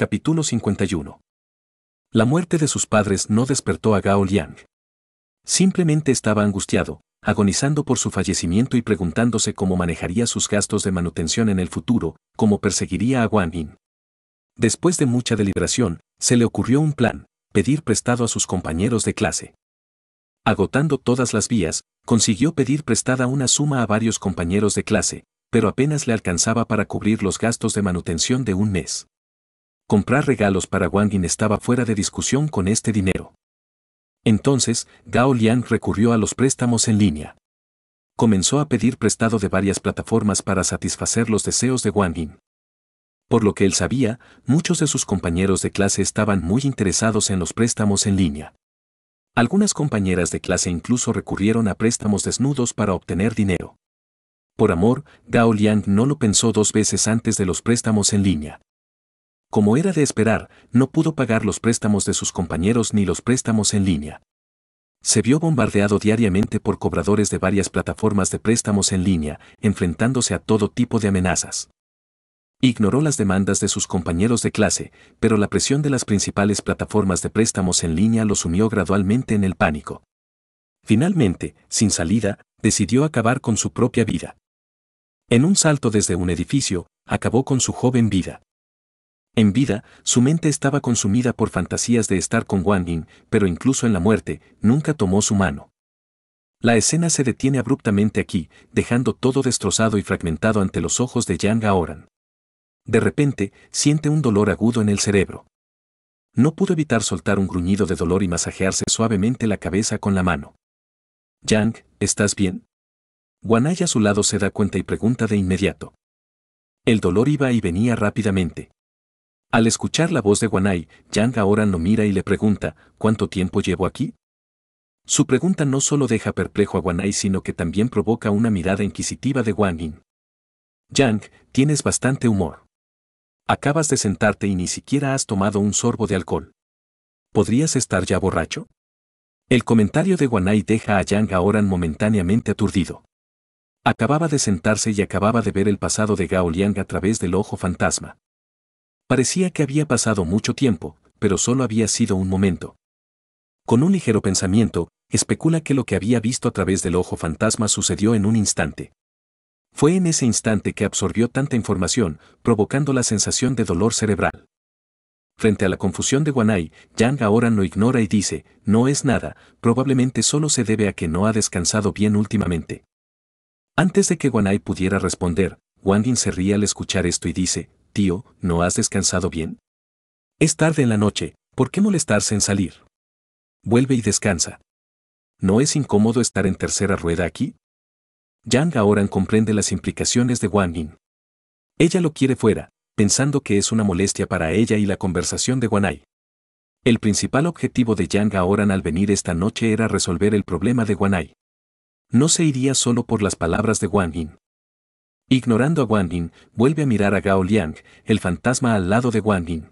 Capítulo 51. La muerte de sus padres no despertó a Gao Liang. Simplemente estaba angustiado, agonizando por su fallecimiento y preguntándose cómo manejaría sus gastos de manutención en el futuro, cómo perseguiría a Guan Yin. Después de mucha deliberación, se le ocurrió un plan, pedir prestado a sus compañeros de clase. Agotando todas las vías, consiguió pedir prestada una suma a varios compañeros de clase, pero apenas le alcanzaba para cubrir los gastos de manutención de un mes comprar regalos para Wang Yin estaba fuera de discusión con este dinero. Entonces, Gao Liang recurrió a los préstamos en línea. Comenzó a pedir prestado de varias plataformas para satisfacer los deseos de Wang Yin. Por lo que él sabía, muchos de sus compañeros de clase estaban muy interesados en los préstamos en línea. Algunas compañeras de clase incluso recurrieron a préstamos desnudos para obtener dinero. Por amor, Gao Liang no lo pensó dos veces antes de los préstamos en línea. Como era de esperar, no pudo pagar los préstamos de sus compañeros ni los préstamos en línea. Se vio bombardeado diariamente por cobradores de varias plataformas de préstamos en línea, enfrentándose a todo tipo de amenazas. Ignoró las demandas de sus compañeros de clase, pero la presión de las principales plataformas de préstamos en línea lo sumió gradualmente en el pánico. Finalmente, sin salida, decidió acabar con su propia vida. En un salto desde un edificio, acabó con su joven vida. En vida, su mente estaba consumida por fantasías de estar con Wang Yin, pero incluso en la muerte, nunca tomó su mano. La escena se detiene abruptamente aquí, dejando todo destrozado y fragmentado ante los ojos de Yang Gaoran. De repente, siente un dolor agudo en el cerebro. No pudo evitar soltar un gruñido de dolor y masajearse suavemente la cabeza con la mano. Yang, ¿estás bien? Wanai a su lado se da cuenta y pregunta de inmediato. El dolor iba y venía rápidamente. Al escuchar la voz de Guanai, Yang ahora lo mira y le pregunta, ¿cuánto tiempo llevo aquí? Su pregunta no solo deja perplejo a Guanai, sino que también provoca una mirada inquisitiva de Wang Yin. Yang, tienes bastante humor. Acabas de sentarte y ni siquiera has tomado un sorbo de alcohol. ¿Podrías estar ya borracho? El comentario de Guanai deja a Yang ahora momentáneamente aturdido. Acababa de sentarse y acababa de ver el pasado de Gao Liang a través del ojo fantasma. Parecía que había pasado mucho tiempo, pero solo había sido un momento. Con un ligero pensamiento, especula que lo que había visto a través del ojo fantasma sucedió en un instante. Fue en ese instante que absorbió tanta información, provocando la sensación de dolor cerebral. Frente a la confusión de Wanai, Yang ahora lo ignora y dice, no es nada, probablemente solo se debe a que no ha descansado bien últimamente. Antes de que Guanai pudiera responder, Wang se ríe al escuchar esto y dice, Tío, ¿no has descansado bien? Es tarde en la noche, ¿por qué molestarse en salir? Vuelve y descansa. ¿No es incómodo estar en tercera rueda aquí? Yang ahora comprende las implicaciones de Wang Yin. Ella lo quiere fuera, pensando que es una molestia para ella y la conversación de Guanai. El principal objetivo de Yang ahora al venir esta noche era resolver el problema de Guanai. No se iría solo por las palabras de Wang Yin. Ignorando a Guan Yin, vuelve a mirar a Gao Liang, el fantasma al lado de Guan Yin.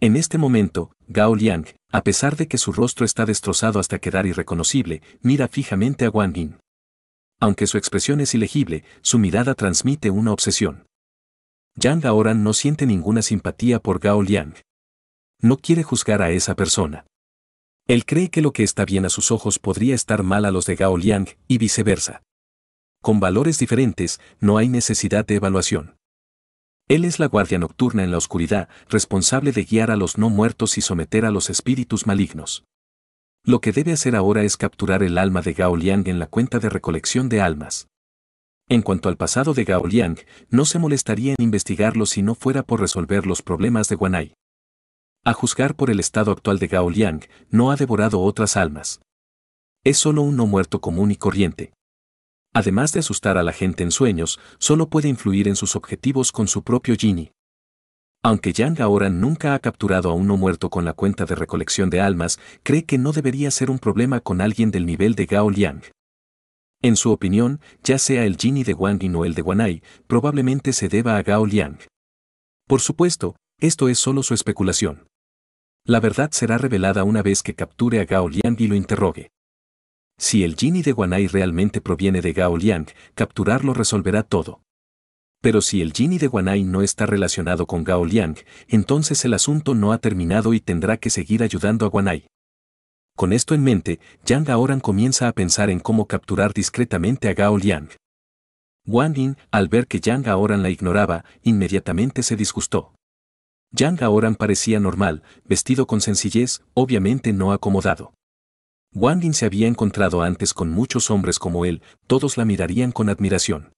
En este momento, Gao Liang, a pesar de que su rostro está destrozado hasta quedar irreconocible, mira fijamente a Wang Yin. Aunque su expresión es ilegible, su mirada transmite una obsesión. Yang ahora no siente ninguna simpatía por Gao Liang. No quiere juzgar a esa persona. Él cree que lo que está bien a sus ojos podría estar mal a los de Gao Liang y viceversa con valores diferentes, no hay necesidad de evaluación. Él es la guardia nocturna en la oscuridad, responsable de guiar a los no muertos y someter a los espíritus malignos. Lo que debe hacer ahora es capturar el alma de Gao Liang en la cuenta de recolección de almas. En cuanto al pasado de Gao Liang, no se molestaría en investigarlo si no fuera por resolver los problemas de Guanai. A juzgar por el estado actual de Gao Liang, no ha devorado otras almas. Es solo un no muerto común y corriente además de asustar a la gente en sueños, solo puede influir en sus objetivos con su propio Genie. Aunque Yang ahora nunca ha capturado a uno muerto con la cuenta de recolección de almas, cree que no debería ser un problema con alguien del nivel de Gao Liang. En su opinión, ya sea el Genie de Wang Yi o el de Wanai, probablemente se deba a Gao Liang. Por supuesto, esto es solo su especulación. La verdad será revelada una vez que capture a Gao Liang y lo interrogue. Si el Genie de Guanai realmente proviene de Gao Liang, capturarlo resolverá todo. Pero si el Genie de Guanai no está relacionado con Gao Liang, entonces el asunto no ha terminado y tendrá que seguir ayudando a Guanai. Con esto en mente, Yang Gaoran comienza a pensar en cómo capturar discretamente a Gao Liang. Wang Yin, al ver que Yang Aoran la ignoraba, inmediatamente se disgustó. Yang Gaoran parecía normal, vestido con sencillez, obviamente no acomodado. Wang se había encontrado antes con muchos hombres como él, todos la mirarían con admiración.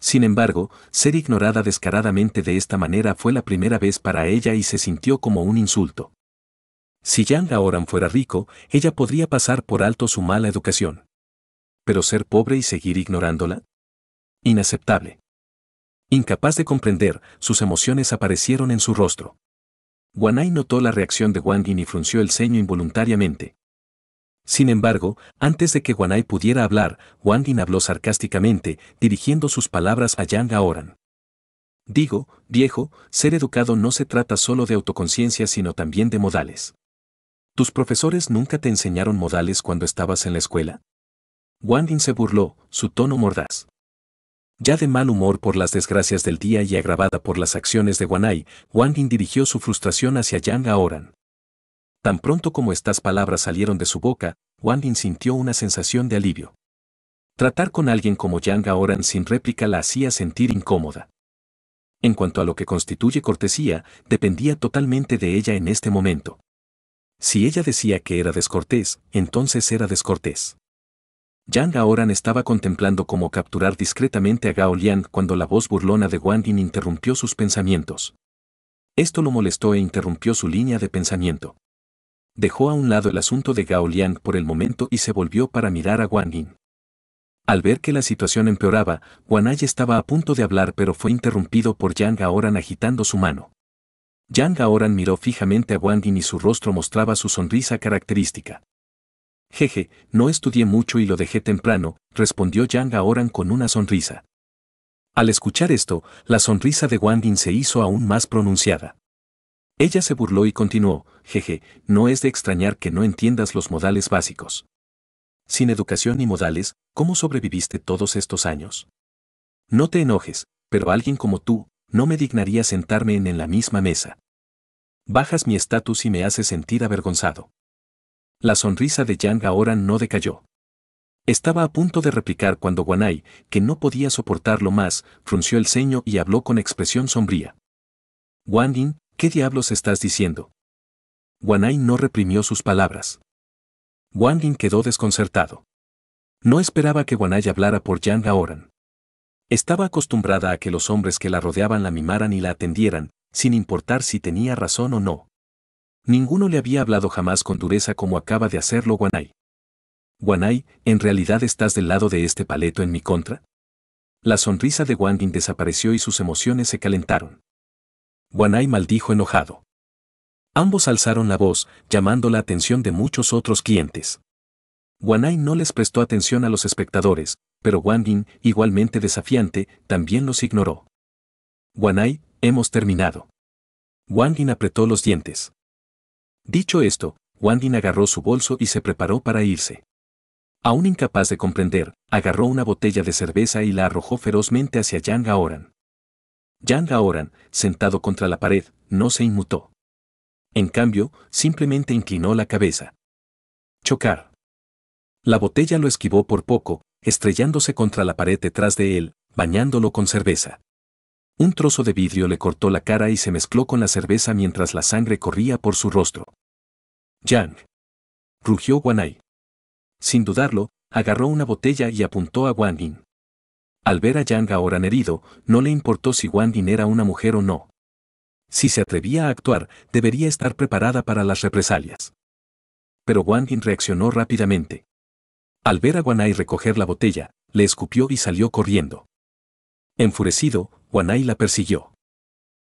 Sin embargo, ser ignorada descaradamente de esta manera fue la primera vez para ella y se sintió como un insulto. Si Yang Aoran fuera rico, ella podría pasar por alto su mala educación. Pero ser pobre y seguir ignorándola? Inaceptable. Incapaz de comprender, sus emociones aparecieron en su rostro. Wanai notó la reacción de Wangin y frunció el ceño involuntariamente. Sin embargo, antes de que Guanai pudiera hablar, Wang habló sarcásticamente, dirigiendo sus palabras a Yang Aoran. Digo, viejo, ser educado no se trata solo de autoconciencia sino también de modales. ¿Tus profesores nunca te enseñaron modales cuando estabas en la escuela? Wang se burló, su tono mordaz. Ya de mal humor por las desgracias del día y agravada por las acciones de Wanai, Wang dirigió su frustración hacia Yang Aoran. Tan pronto como estas palabras salieron de su boca, Wang sintió una sensación de alivio. Tratar con alguien como Yang Gaoran sin réplica la hacía sentir incómoda. En cuanto a lo que constituye cortesía, dependía totalmente de ella en este momento. Si ella decía que era descortés, entonces era descortés. Yang Gaoran estaba contemplando cómo capturar discretamente a Gao Liang cuando la voz burlona de Wang interrumpió sus pensamientos. Esto lo molestó e interrumpió su línea de pensamiento dejó a un lado el asunto de Gao Liang por el momento y se volvió para mirar a Wang Yin. Al ver que la situación empeoraba, Guanay estaba a punto de hablar pero fue interrumpido por Yang Gaoran agitando su mano. Yang Gaoran miró fijamente a Wang Yin y su rostro mostraba su sonrisa característica. Jeje, no estudié mucho y lo dejé temprano, respondió Yang Gaoran con una sonrisa. Al escuchar esto, la sonrisa de Wang Yin se hizo aún más pronunciada. Ella se burló y continuó, jeje, no es de extrañar que no entiendas los modales básicos. Sin educación ni modales, ¿cómo sobreviviste todos estos años? No te enojes, pero alguien como tú, no me dignaría sentarme en, la misma mesa. Bajas mi estatus y me haces sentir avergonzado. La sonrisa de Yang ahora no decayó. Estaba a punto de replicar cuando Guanai, que no podía soportarlo más, frunció el ceño y habló con expresión sombría. Yin, ¿qué diablos estás diciendo? Wanai no reprimió sus palabras. Wangin quedó desconcertado. No esperaba que Wanai hablara por Yang Oran. Estaba acostumbrada a que los hombres que la rodeaban la mimaran y la atendieran, sin importar si tenía razón o no. Ninguno le había hablado jamás con dureza como acaba de hacerlo Wanai. Wanai, ¿en realidad estás del lado de este paleto en mi contra? La sonrisa de Wangin desapareció y sus emociones se calentaron. Wanai maldijo enojado. Ambos alzaron la voz, llamando la atención de muchos otros clientes. Wanai no les prestó atención a los espectadores, pero Wangin, igualmente desafiante, también los ignoró. Wanai, hemos terminado. Wangin apretó los dientes. Dicho esto, Wangin agarró su bolso y se preparó para irse. Aún incapaz de comprender, agarró una botella de cerveza y la arrojó ferozmente hacia Yang Aoran. Yang Aoran, sentado contra la pared, no se inmutó. En cambio, simplemente inclinó la cabeza. Chocar. La botella lo esquivó por poco, estrellándose contra la pared detrás de él, bañándolo con cerveza. Un trozo de vidrio le cortó la cara y se mezcló con la cerveza mientras la sangre corría por su rostro. Yang. Rugió Wanai. Sin dudarlo, agarró una botella y apuntó a Wang Yin. Al ver a Yang ahora herido, no le importó si Wang Yin era una mujer o no. Si se atrevía a actuar, debería estar preparada para las represalias. Pero Wang reaccionó rápidamente. Al ver a Guanai recoger la botella, le escupió y salió corriendo. Enfurecido, Guanai la persiguió.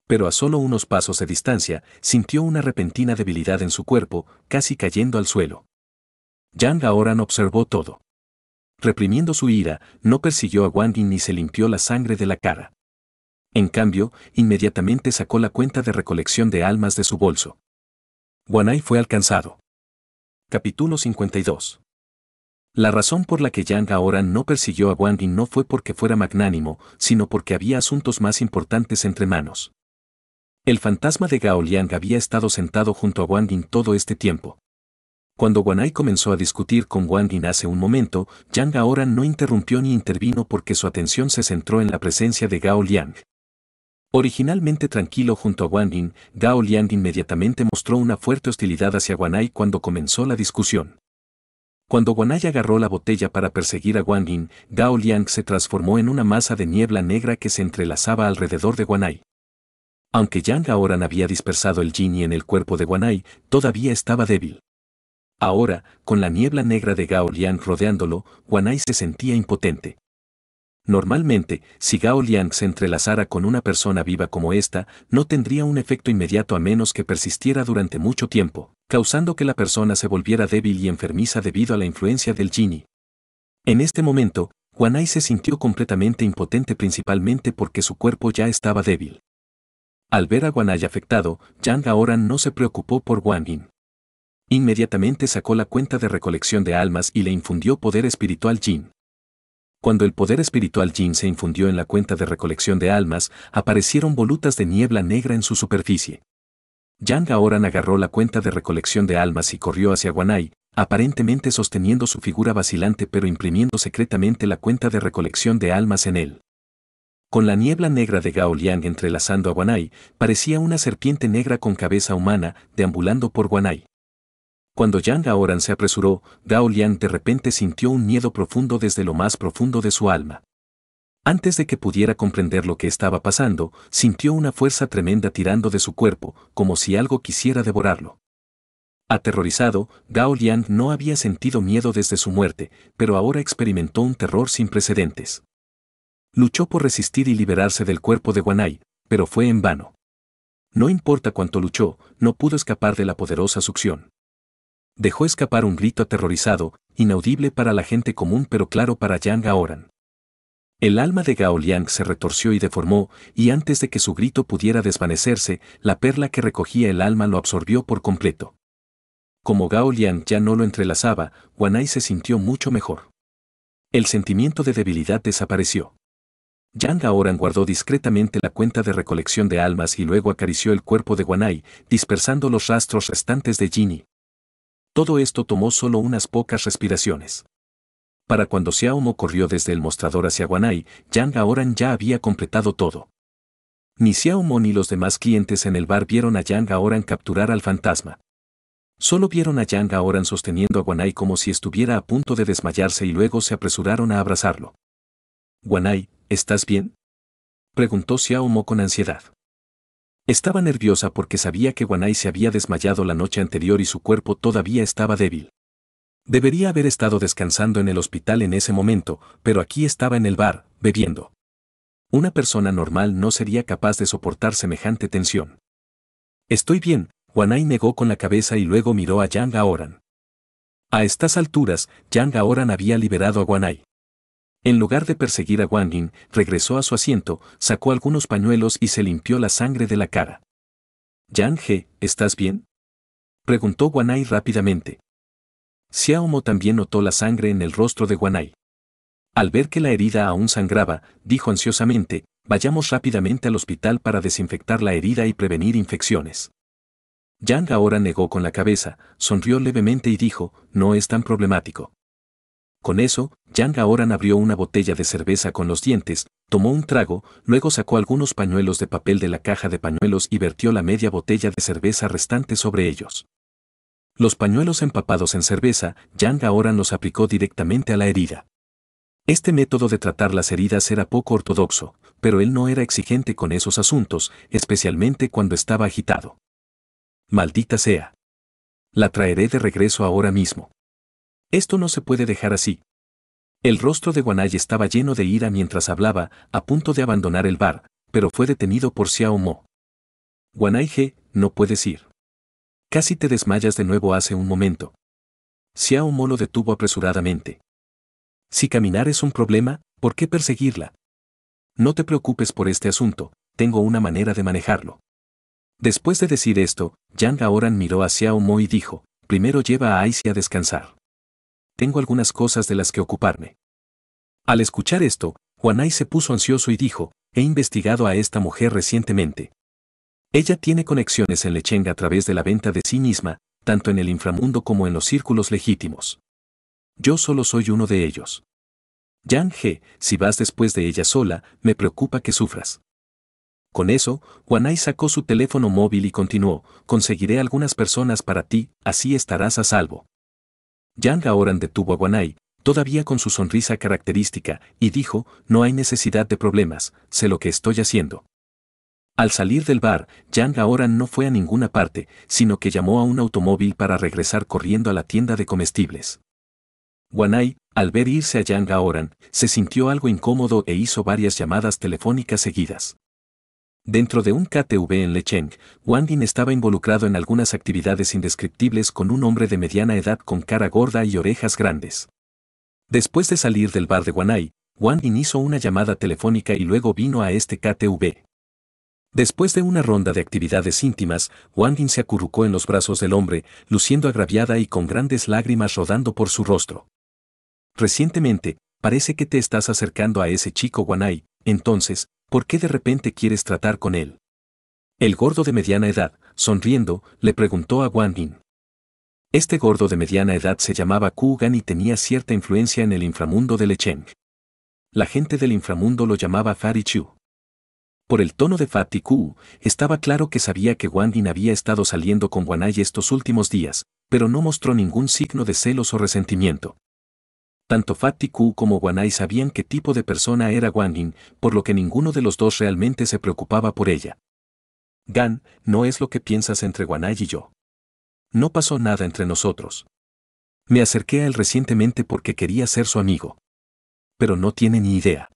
Pero a solo unos pasos de distancia, sintió una repentina debilidad en su cuerpo, casi cayendo al suelo. Yang Gaoran observó todo. Reprimiendo su ira, no persiguió a Wang ni se limpió la sangre de la cara. En cambio, inmediatamente sacó la cuenta de recolección de almas de su bolso. Guanai fue alcanzado. Capítulo 52. La razón por la que Yang ahora no persiguió a Wang Yin no fue porque fuera magnánimo, sino porque había asuntos más importantes entre manos. El fantasma de Gao Liang había estado sentado junto a Wang Yin todo este tiempo. Cuando Guanai comenzó a discutir con Wang Yin hace un momento, Yang ahora no interrumpió ni intervino porque su atención se centró en la presencia de Gao Liang. Originalmente tranquilo junto a Guan Yin, Gao Liang inmediatamente mostró una fuerte hostilidad hacia Guanai cuando comenzó la discusión. Cuando Guanai agarró la botella para perseguir a Guan Yin, Gao Liang se transformó en una masa de niebla negra que se entrelazaba alrededor de Guanai. Aunque Yang no había dispersado el Jin y en el cuerpo de Guanai, todavía estaba débil. Ahora, con la niebla negra de Gao Liang rodeándolo, Guanai se sentía impotente. Normalmente, si Gao Liang se entrelazara con una persona viva como esta, no tendría un efecto inmediato a menos que persistiera durante mucho tiempo, causando que la persona se volviera débil y enfermiza debido a la influencia del Jinni. En este momento, Guanai se sintió completamente impotente principalmente porque su cuerpo ya estaba débil. Al ver a Guanai afectado, Yang ahora no se preocupó por Guan Inmediatamente sacó la cuenta de recolección de almas y le infundió poder espiritual Jin. Cuando el poder espiritual Jin se infundió en la cuenta de recolección de almas, aparecieron volutas de niebla negra en su superficie. Yang ahora agarró la cuenta de recolección de almas y corrió hacia Guanai, aparentemente sosteniendo su figura vacilante pero imprimiendo secretamente la cuenta de recolección de almas en él. Con la niebla negra de Gao Liang entrelazando a Guanai, parecía una serpiente negra con cabeza humana, deambulando por Guanai. Cuando Yang Laoran se apresuró, Gao Liang de repente sintió un miedo profundo desde lo más profundo de su alma. Antes de que pudiera comprender lo que estaba pasando, sintió una fuerza tremenda tirando de su cuerpo, como si algo quisiera devorarlo. Aterrorizado, Gao Liang no había sentido miedo desde su muerte, pero ahora experimentó un terror sin precedentes. Luchó por resistir y liberarse del cuerpo de Guanai, pero fue en vano. No importa cuánto luchó, no pudo escapar de la poderosa succión dejó escapar un grito aterrorizado, inaudible para la gente común pero claro para Yang Gaoran. El alma de Gao Liang se retorció y deformó, y antes de que su grito pudiera desvanecerse, la perla que recogía el alma lo absorbió por completo. Como Gao Liang ya no lo entrelazaba, Wanai se sintió mucho mejor. El sentimiento de debilidad desapareció. Yang Gaoran guardó discretamente la cuenta de recolección de almas y luego acarició el cuerpo de Wanai, dispersando los rastros restantes de Jinny. Todo esto tomó solo unas pocas respiraciones. Para cuando Xiaomo corrió desde el mostrador hacia Guanai, Yang Aoran ya había completado todo. Ni Xiaomo ni los demás clientes en el bar vieron a Yang Aoran capturar al fantasma. Solo vieron a Yang Aoran sosteniendo a Guanai como si estuviera a punto de desmayarse y luego se apresuraron a abrazarlo. Guanai, ¿estás bien? preguntó Xiaomo con ansiedad. Estaba nerviosa porque sabía que Guanai se había desmayado la noche anterior y su cuerpo todavía estaba débil. Debería haber estado descansando en el hospital en ese momento, pero aquí estaba en el bar, bebiendo. Una persona normal no sería capaz de soportar semejante tensión. Estoy bien, Guanai negó con la cabeza y luego miró a Yang Aoran. A estas alturas, Yang Aoran había liberado a Guanai. En lugar de perseguir a Guan Yin, regresó a su asiento, sacó algunos pañuelos y se limpió la sangre de la cara. Yang He, ¿estás bien? Preguntó Guanai rápidamente. Xiaomo también notó la sangre en el rostro de Guanai. Al ver que la herida aún sangraba, dijo ansiosamente, vayamos rápidamente al hospital para desinfectar la herida y prevenir infecciones. Yang ahora negó con la cabeza, sonrió levemente y dijo, no es tan problemático. Con eso, Yang Aoran abrió una botella de cerveza con los dientes, tomó un trago, luego sacó algunos pañuelos de papel de la caja de pañuelos y vertió la media botella de cerveza restante sobre ellos. Los pañuelos empapados en cerveza, Yang Aoran los aplicó directamente a la herida. Este método de tratar las heridas era poco ortodoxo, pero él no era exigente con esos asuntos, especialmente cuando estaba agitado. Maldita sea. La traeré de regreso ahora mismo. Esto no se puede dejar así. El rostro de Wanai estaba lleno de ira mientras hablaba, a punto de abandonar el bar, pero fue detenido por Xiao Mo. Guanay no puedes ir. Casi te desmayas de nuevo hace un momento. Xiao Mo lo detuvo apresuradamente. Si caminar es un problema, ¿por qué perseguirla? No te preocupes por este asunto, tengo una manera de manejarlo. Después de decir esto, Yang ahora miró a Xiao Mo y dijo, primero lleva a Aisi a descansar tengo algunas cosas de las que ocuparme. Al escuchar esto, Juanay se puso ansioso y dijo, he investigado a esta mujer recientemente. Ella tiene conexiones en Lechenga a través de la venta de sí misma, tanto en el inframundo como en los círculos legítimos. Yo solo soy uno de ellos. Yang He, si vas después de ella sola, me preocupa que sufras. Con eso, Wanai sacó su teléfono móvil y continuó, conseguiré algunas personas para ti, así estarás a salvo. Yang Gaoran detuvo a Guanai, todavía con su sonrisa característica, y dijo, no hay necesidad de problemas, sé lo que estoy haciendo. Al salir del bar, Yang Gaoran no fue a ninguna parte, sino que llamó a un automóvil para regresar corriendo a la tienda de comestibles. Guanai, al ver irse a Yang Gaoran, se sintió algo incómodo e hizo varias llamadas telefónicas seguidas. Dentro de un KTV en Lecheng, Wang Din estaba involucrado en algunas actividades indescriptibles con un hombre de mediana edad con cara gorda y orejas grandes. Después de salir del bar de Wanai, Wang Din hizo una llamada telefónica y luego vino a este KTV. Después de una ronda de actividades íntimas, Wang Din se acurrucó en los brazos del hombre, luciendo agraviada y con grandes lágrimas rodando por su rostro. Recientemente, parece que te estás acercando a ese chico Wanai, entonces, ¿por qué de repente quieres tratar con él? El gordo de mediana edad, sonriendo, le preguntó a Guan Yin. Este gordo de mediana edad se llamaba Gan y tenía cierta influencia en el inframundo de Lecheng. La gente del inframundo lo llamaba Chu. Por el tono de Fati Ku, estaba claro que sabía que Wang Yin había estado saliendo con Wanai estos últimos días, pero no mostró ningún signo de celos o resentimiento. Tanto Fatty como Guanai sabían qué tipo de persona era Wanin, por lo que ninguno de los dos realmente se preocupaba por ella. Gan, no es lo que piensas entre Guanai y yo. No pasó nada entre nosotros. Me acerqué a él recientemente porque quería ser su amigo. Pero no tiene ni idea.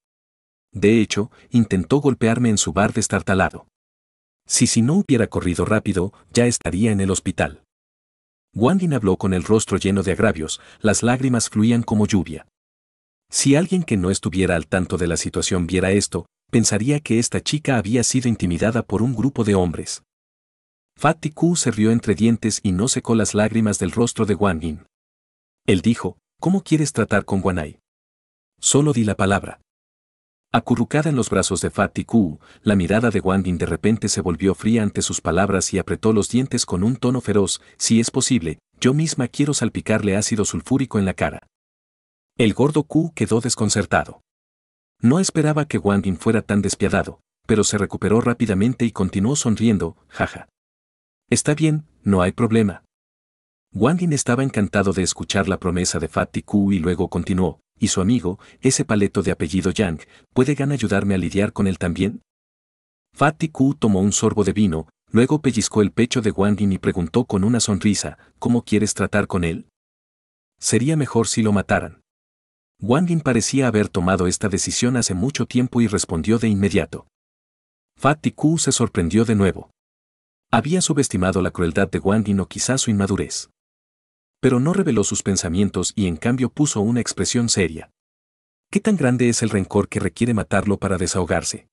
De hecho, intentó golpearme en su bar destartalado. Si si no hubiera corrido rápido, ya estaría en el hospital. Yin habló con el rostro lleno de agravios, las lágrimas fluían como lluvia. Si alguien que no estuviera al tanto de la situación viera esto, pensaría que esta chica había sido intimidada por un grupo de hombres. Fatiku se rió entre dientes y no secó las lágrimas del rostro de Wangin. Yin. Él dijo, ¿cómo quieres tratar con Guanai? Solo di la palabra. Acurrucada en los brazos de Fatty Q, la mirada de Wangin de repente se volvió fría ante sus palabras y apretó los dientes con un tono feroz, si es posible, yo misma quiero salpicarle ácido sulfúrico en la cara. El gordo Q quedó desconcertado. No esperaba que Wangin fuera tan despiadado, pero se recuperó rápidamente y continuó sonriendo, jaja. Está bien, no hay problema. Wang estaba encantado de escuchar la promesa de Fatty Q y luego continuó, y su amigo, ese paleto de apellido Yang, ¿puede Gan ayudarme a lidiar con él también? Fati Ku tomó un sorbo de vino, luego pellizcó el pecho de Wang y preguntó con una sonrisa, ¿cómo quieres tratar con él? Sería mejor si lo mataran. Wang parecía haber tomado esta decisión hace mucho tiempo y respondió de inmediato. Fati Ku se sorprendió de nuevo. Había subestimado la crueldad de Wang o quizás su inmadurez pero no reveló sus pensamientos y en cambio puso una expresión seria. ¿Qué tan grande es el rencor que requiere matarlo para desahogarse?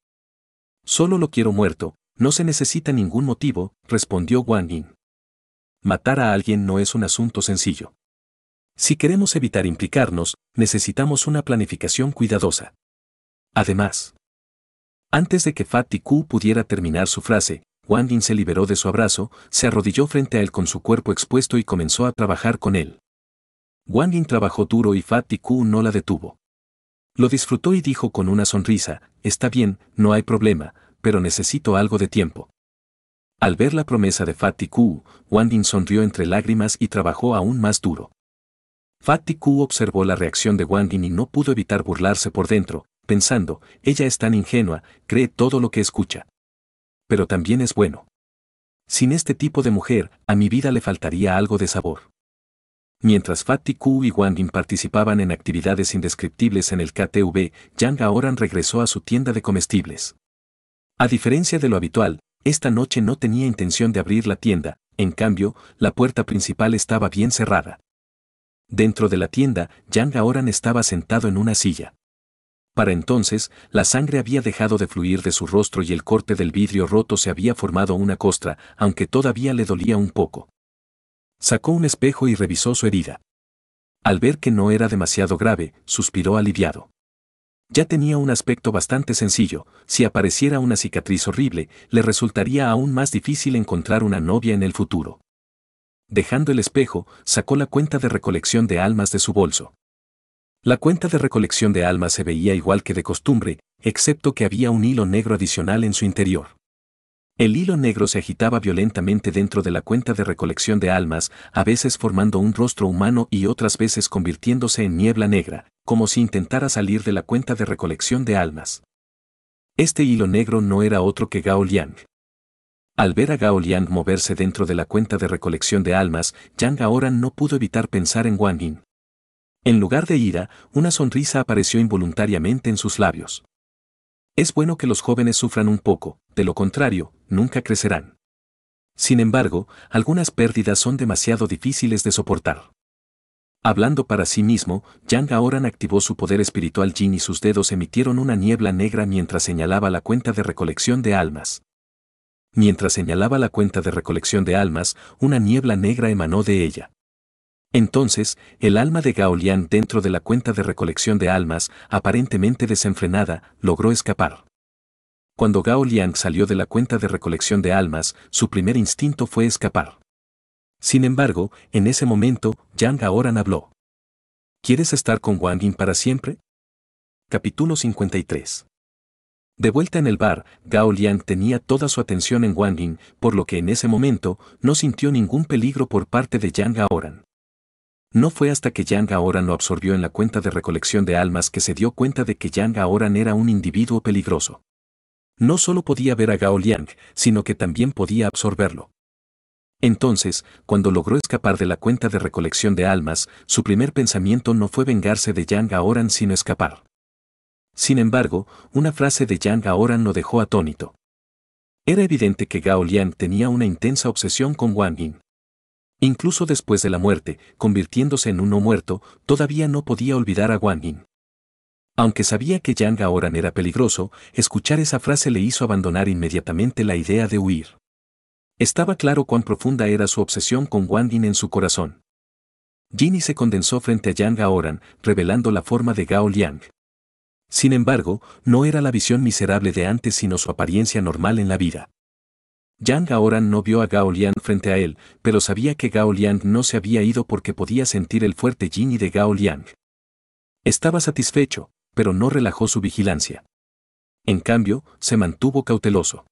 Solo lo quiero muerto, no se necesita ningún motivo, respondió Wang Yin. Matar a alguien no es un asunto sencillo. Si queremos evitar implicarnos, necesitamos una planificación cuidadosa. Además, antes de que Fat Ku pudiera terminar su frase, Wang se liberó de su abrazo, se arrodilló frente a él con su cuerpo expuesto y comenzó a trabajar con él. Wang trabajó duro y Fatty no la detuvo. Lo disfrutó y dijo con una sonrisa, está bien, no hay problema, pero necesito algo de tiempo. Al ver la promesa de Fatty Ku, Wang sonrió entre lágrimas y trabajó aún más duro. Fatty observó la reacción de Wang y no pudo evitar burlarse por dentro, pensando, ella es tan ingenua, cree todo lo que escucha pero también es bueno. Sin este tipo de mujer, a mi vida le faltaría algo de sabor. Mientras Fatty Ku y Wangin participaban en actividades indescriptibles en el KTV, Yang Aoran regresó a su tienda de comestibles. A diferencia de lo habitual, esta noche no tenía intención de abrir la tienda, en cambio, la puerta principal estaba bien cerrada. Dentro de la tienda, Yang Aoran estaba sentado en una silla. Para entonces, la sangre había dejado de fluir de su rostro y el corte del vidrio roto se había formado una costra, aunque todavía le dolía un poco. Sacó un espejo y revisó su herida. Al ver que no era demasiado grave, suspiró aliviado. Ya tenía un aspecto bastante sencillo, si apareciera una cicatriz horrible, le resultaría aún más difícil encontrar una novia en el futuro. Dejando el espejo, sacó la cuenta de recolección de almas de su bolso. La cuenta de recolección de almas se veía igual que de costumbre, excepto que había un hilo negro adicional en su interior. El hilo negro se agitaba violentamente dentro de la cuenta de recolección de almas, a veces formando un rostro humano y otras veces convirtiéndose en niebla negra, como si intentara salir de la cuenta de recolección de almas. Este hilo negro no era otro que Gao Liang. Al ver a Gao Liang moverse dentro de la cuenta de recolección de almas, Yang ahora no pudo evitar pensar en Wang Yin. En lugar de ira, una sonrisa apareció involuntariamente en sus labios. Es bueno que los jóvenes sufran un poco, de lo contrario, nunca crecerán. Sin embargo, algunas pérdidas son demasiado difíciles de soportar. Hablando para sí mismo, Yang ahora activó su poder espiritual Jin y sus dedos emitieron una niebla negra mientras señalaba la cuenta de recolección de almas. Mientras señalaba la cuenta de recolección de almas, una niebla negra emanó de ella. Entonces, el alma de Gao Gaolian dentro de la cuenta de recolección de almas, aparentemente desenfrenada, logró escapar. Cuando Gao Liang salió de la cuenta de recolección de almas, su primer instinto fue escapar. Sin embargo, en ese momento, Yang Gaoran habló. ¿Quieres estar con Wang Yin para siempre? Capítulo 53. De vuelta en el bar, Gao Liang tenía toda su atención en Wang Yin, por lo que en ese momento no sintió ningún peligro por parte de Yang Gaoran. No fue hasta que Yang Aoran lo absorbió en la cuenta de recolección de almas que se dio cuenta de que Yang Aoran era un individuo peligroso. No solo podía ver a Gao Liang, sino que también podía absorberlo. Entonces, cuando logró escapar de la cuenta de recolección de almas, su primer pensamiento no fue vengarse de Yang Aoran sino escapar. Sin embargo, una frase de Yang Aoran lo dejó atónito. Era evidente que Gao Liang tenía una intensa obsesión con Wang Yin. Incluso después de la muerte, convirtiéndose en uno muerto, todavía no podía olvidar a Wang Yin. Aunque sabía que Yang Gaoran era peligroso, escuchar esa frase le hizo abandonar inmediatamente la idea de huir. Estaba claro cuán profunda era su obsesión con Wang Yin en su corazón. Jinny se condensó frente a Yang Gaoran, revelando la forma de Gao Liang. Sin embargo, no era la visión miserable de antes sino su apariencia normal en la vida. Yang Gaoran no vio a Gao Liang frente a él, pero sabía que Gao Liang no se había ido porque podía sentir el fuerte yin de Gao Liang. Estaba satisfecho, pero no relajó su vigilancia. En cambio, se mantuvo cauteloso.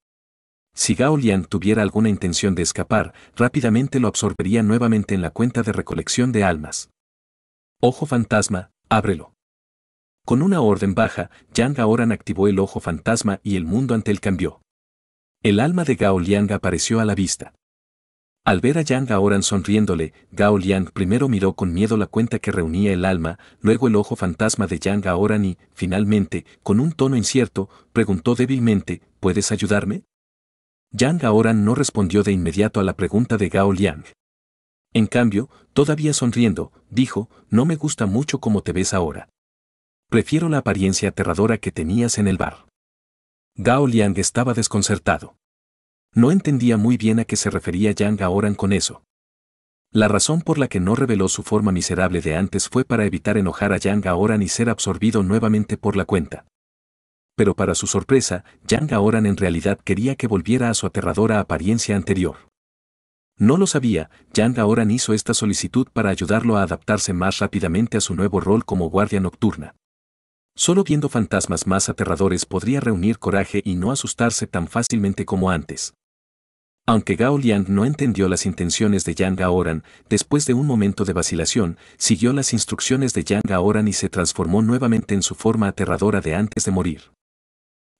Si Gao Liang tuviera alguna intención de escapar, rápidamente lo absorbería nuevamente en la cuenta de recolección de almas. Ojo fantasma, ábrelo. Con una orden baja, Yang Gaoran activó el ojo fantasma y el mundo ante él cambió. El alma de Gao Liang apareció a la vista. Al ver a Yang Gaoran sonriéndole, Gao Liang primero miró con miedo la cuenta que reunía el alma, luego el ojo fantasma de Yang Gaoran y, finalmente, con un tono incierto, preguntó débilmente, ¿puedes ayudarme? Yang Gaoran no respondió de inmediato a la pregunta de Gao Liang. En cambio, todavía sonriendo, dijo, no me gusta mucho como te ves ahora. Prefiero la apariencia aterradora que tenías en el bar. Gao Liang estaba desconcertado. No entendía muy bien a qué se refería Yang Aoran con eso. La razón por la que no reveló su forma miserable de antes fue para evitar enojar a Yang Aoran y ser absorbido nuevamente por la cuenta. Pero para su sorpresa, Yang Aoran en realidad quería que volviera a su aterradora apariencia anterior. No lo sabía, Yang Aoran hizo esta solicitud para ayudarlo a adaptarse más rápidamente a su nuevo rol como guardia nocturna. Solo viendo fantasmas más aterradores podría reunir coraje y no asustarse tan fácilmente como antes. Aunque Gao Liang no entendió las intenciones de Yang Gaoran, después de un momento de vacilación, siguió las instrucciones de Yang Gaoran y se transformó nuevamente en su forma aterradora de antes de morir.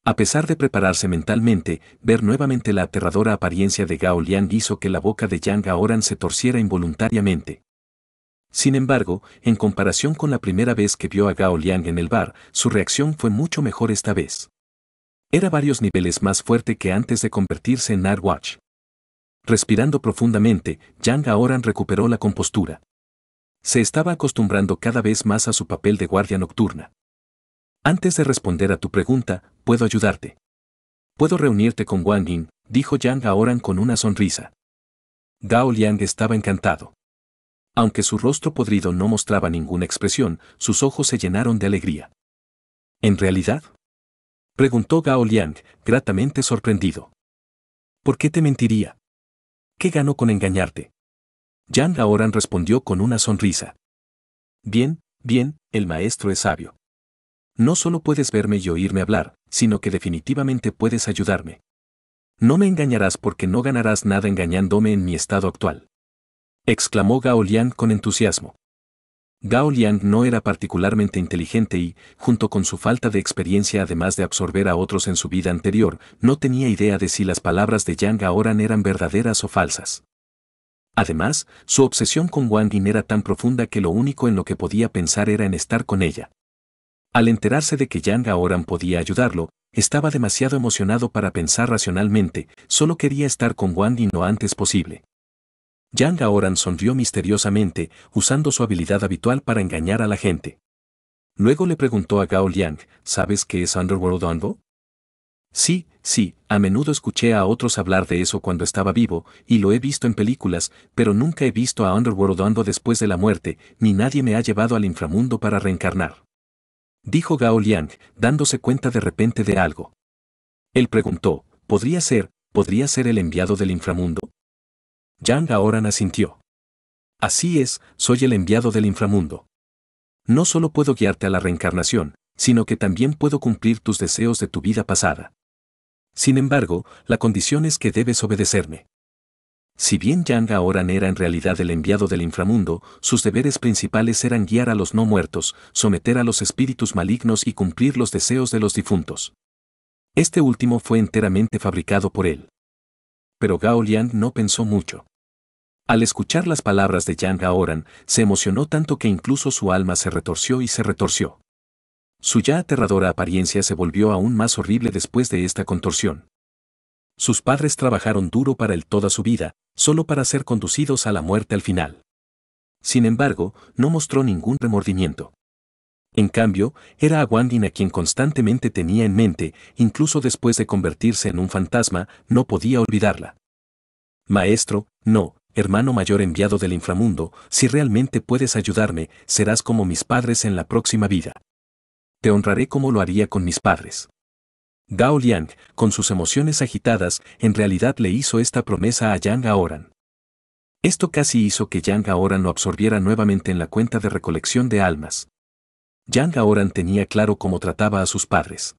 A pesar de prepararse mentalmente, ver nuevamente la aterradora apariencia de Gao Liang hizo que la boca de Yang Gaoran se torciera involuntariamente. Sin embargo, en comparación con la primera vez que vio a Gao Liang en el bar, su reacción fue mucho mejor esta vez. Era varios niveles más fuerte que antes de convertirse en Watch. Respirando profundamente, Yang Aoran recuperó la compostura. Se estaba acostumbrando cada vez más a su papel de guardia nocturna. Antes de responder a tu pregunta, puedo ayudarte. Puedo reunirte con Wang Ying, dijo Yang Aoran con una sonrisa. Gao Liang estaba encantado. Aunque su rostro podrido no mostraba ninguna expresión, sus ojos se llenaron de alegría. ¿En realidad? Preguntó Gao Liang, gratamente sorprendido. ¿Por qué te mentiría? ¿Qué gano con engañarte? Yang Laoran respondió con una sonrisa. Bien, bien, el maestro es sabio. No solo puedes verme y oírme hablar, sino que definitivamente puedes ayudarme. No me engañarás porque no ganarás nada engañándome en mi estado actual exclamó Gao Liang con entusiasmo. Gao Liang no era particularmente inteligente y, junto con su falta de experiencia además de absorber a otros en su vida anterior, no tenía idea de si las palabras de Yang Gaoran eran verdaderas o falsas. Además, su obsesión con Wang era tan profunda que lo único en lo que podía pensar era en estar con ella. Al enterarse de que Yang Gaoran podía ayudarlo, estaba demasiado emocionado para pensar racionalmente, solo quería estar con Wang lo antes posible. Yang Aoran sonrió misteriosamente, usando su habilidad habitual para engañar a la gente. Luego le preguntó a Gao Liang, ¿sabes qué es Underworld Onbo? Sí, sí, a menudo escuché a otros hablar de eso cuando estaba vivo, y lo he visto en películas, pero nunca he visto a Underworld Undo después de la muerte, ni nadie me ha llevado al inframundo para reencarnar. Dijo Gao Liang, dándose cuenta de repente de algo. Él preguntó, ¿podría ser, podría ser el enviado del inframundo? Yang Gaoran asintió. Así es, soy el enviado del inframundo. No solo puedo guiarte a la reencarnación, sino que también puedo cumplir tus deseos de tu vida pasada. Sin embargo, la condición es que debes obedecerme. Si bien Yang ahora era en realidad el enviado del inframundo, sus deberes principales eran guiar a los no muertos, someter a los espíritus malignos y cumplir los deseos de los difuntos. Este último fue enteramente fabricado por él. Pero Gao Liang no pensó mucho. Al escuchar las palabras de Yang Gaoran, se emocionó tanto que incluso su alma se retorció y se retorció. Su ya aterradora apariencia se volvió aún más horrible después de esta contorsión. Sus padres trabajaron duro para él toda su vida, solo para ser conducidos a la muerte al final. Sin embargo, no mostró ningún remordimiento. En cambio, era a Wandin a quien constantemente tenía en mente, incluso después de convertirse en un fantasma, no podía olvidarla. Maestro, no, hermano mayor enviado del inframundo, si realmente puedes ayudarme, serás como mis padres en la próxima vida. Te honraré como lo haría con mis padres. Gao Liang, con sus emociones agitadas, en realidad le hizo esta promesa a Yang Aoran. Esto casi hizo que Yang Aoran lo absorbiera nuevamente en la cuenta de recolección de almas. Yang Aoran tenía claro cómo trataba a sus padres.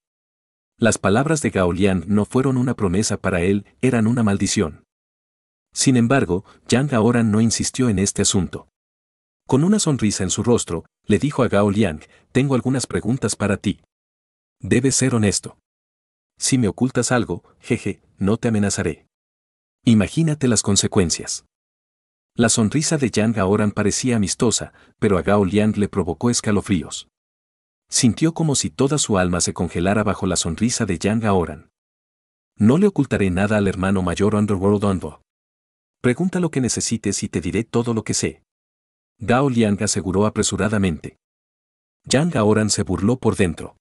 Las palabras de Gao Liang no fueron una promesa para él, eran una maldición. Sin embargo, Yang ahora no insistió en este asunto. Con una sonrisa en su rostro, le dijo a Gao Liang, tengo algunas preguntas para ti. Debes ser honesto. Si me ocultas algo, jeje, no te amenazaré. Imagínate las consecuencias. La sonrisa de Yang Gaoran parecía amistosa, pero a Gao Liang le provocó escalofríos. Sintió como si toda su alma se congelara bajo la sonrisa de Yang Gaoran. No le ocultaré nada al hermano mayor Underworld Onbo. Pregunta lo que necesites y te diré todo lo que sé. Dao Liang aseguró apresuradamente. Yang Gaoran se burló por dentro.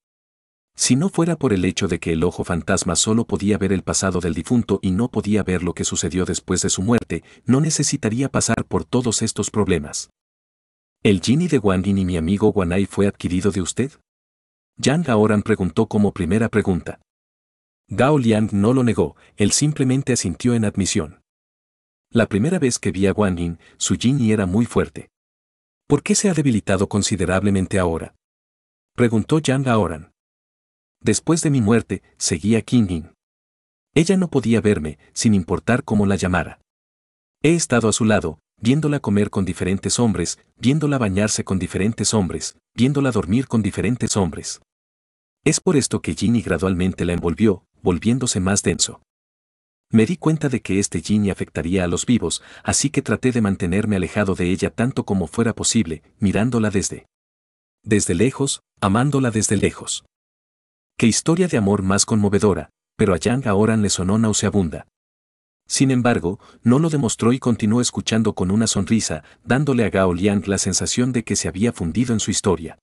Si no fuera por el hecho de que el ojo fantasma solo podía ver el pasado del difunto y no podía ver lo que sucedió después de su muerte, no necesitaría pasar por todos estos problemas. ¿El Gini de yin y mi amigo Guanai fue adquirido de usted? Yang Gaoran preguntó como primera pregunta. Dao Liang no lo negó, él simplemente asintió en admisión. La primera vez que vi a Guan Yin, su Yin era muy fuerte. ¿Por qué se ha debilitado considerablemente ahora? Preguntó Yang Laoran. Después de mi muerte, seguí a Qing Yin. Ella no podía verme, sin importar cómo la llamara. He estado a su lado, viéndola comer con diferentes hombres, viéndola bañarse con diferentes hombres, viéndola dormir con diferentes hombres. Es por esto que y gradualmente la envolvió, volviéndose más denso. Me di cuenta de que este y afectaría a los vivos, así que traté de mantenerme alejado de ella tanto como fuera posible, mirándola desde. Desde lejos, amándola desde lejos. Qué historia de amor más conmovedora, pero a Yang ahora le sonó nauseabunda. Sin embargo, no lo demostró y continuó escuchando con una sonrisa, dándole a Gao Liang la sensación de que se había fundido en su historia.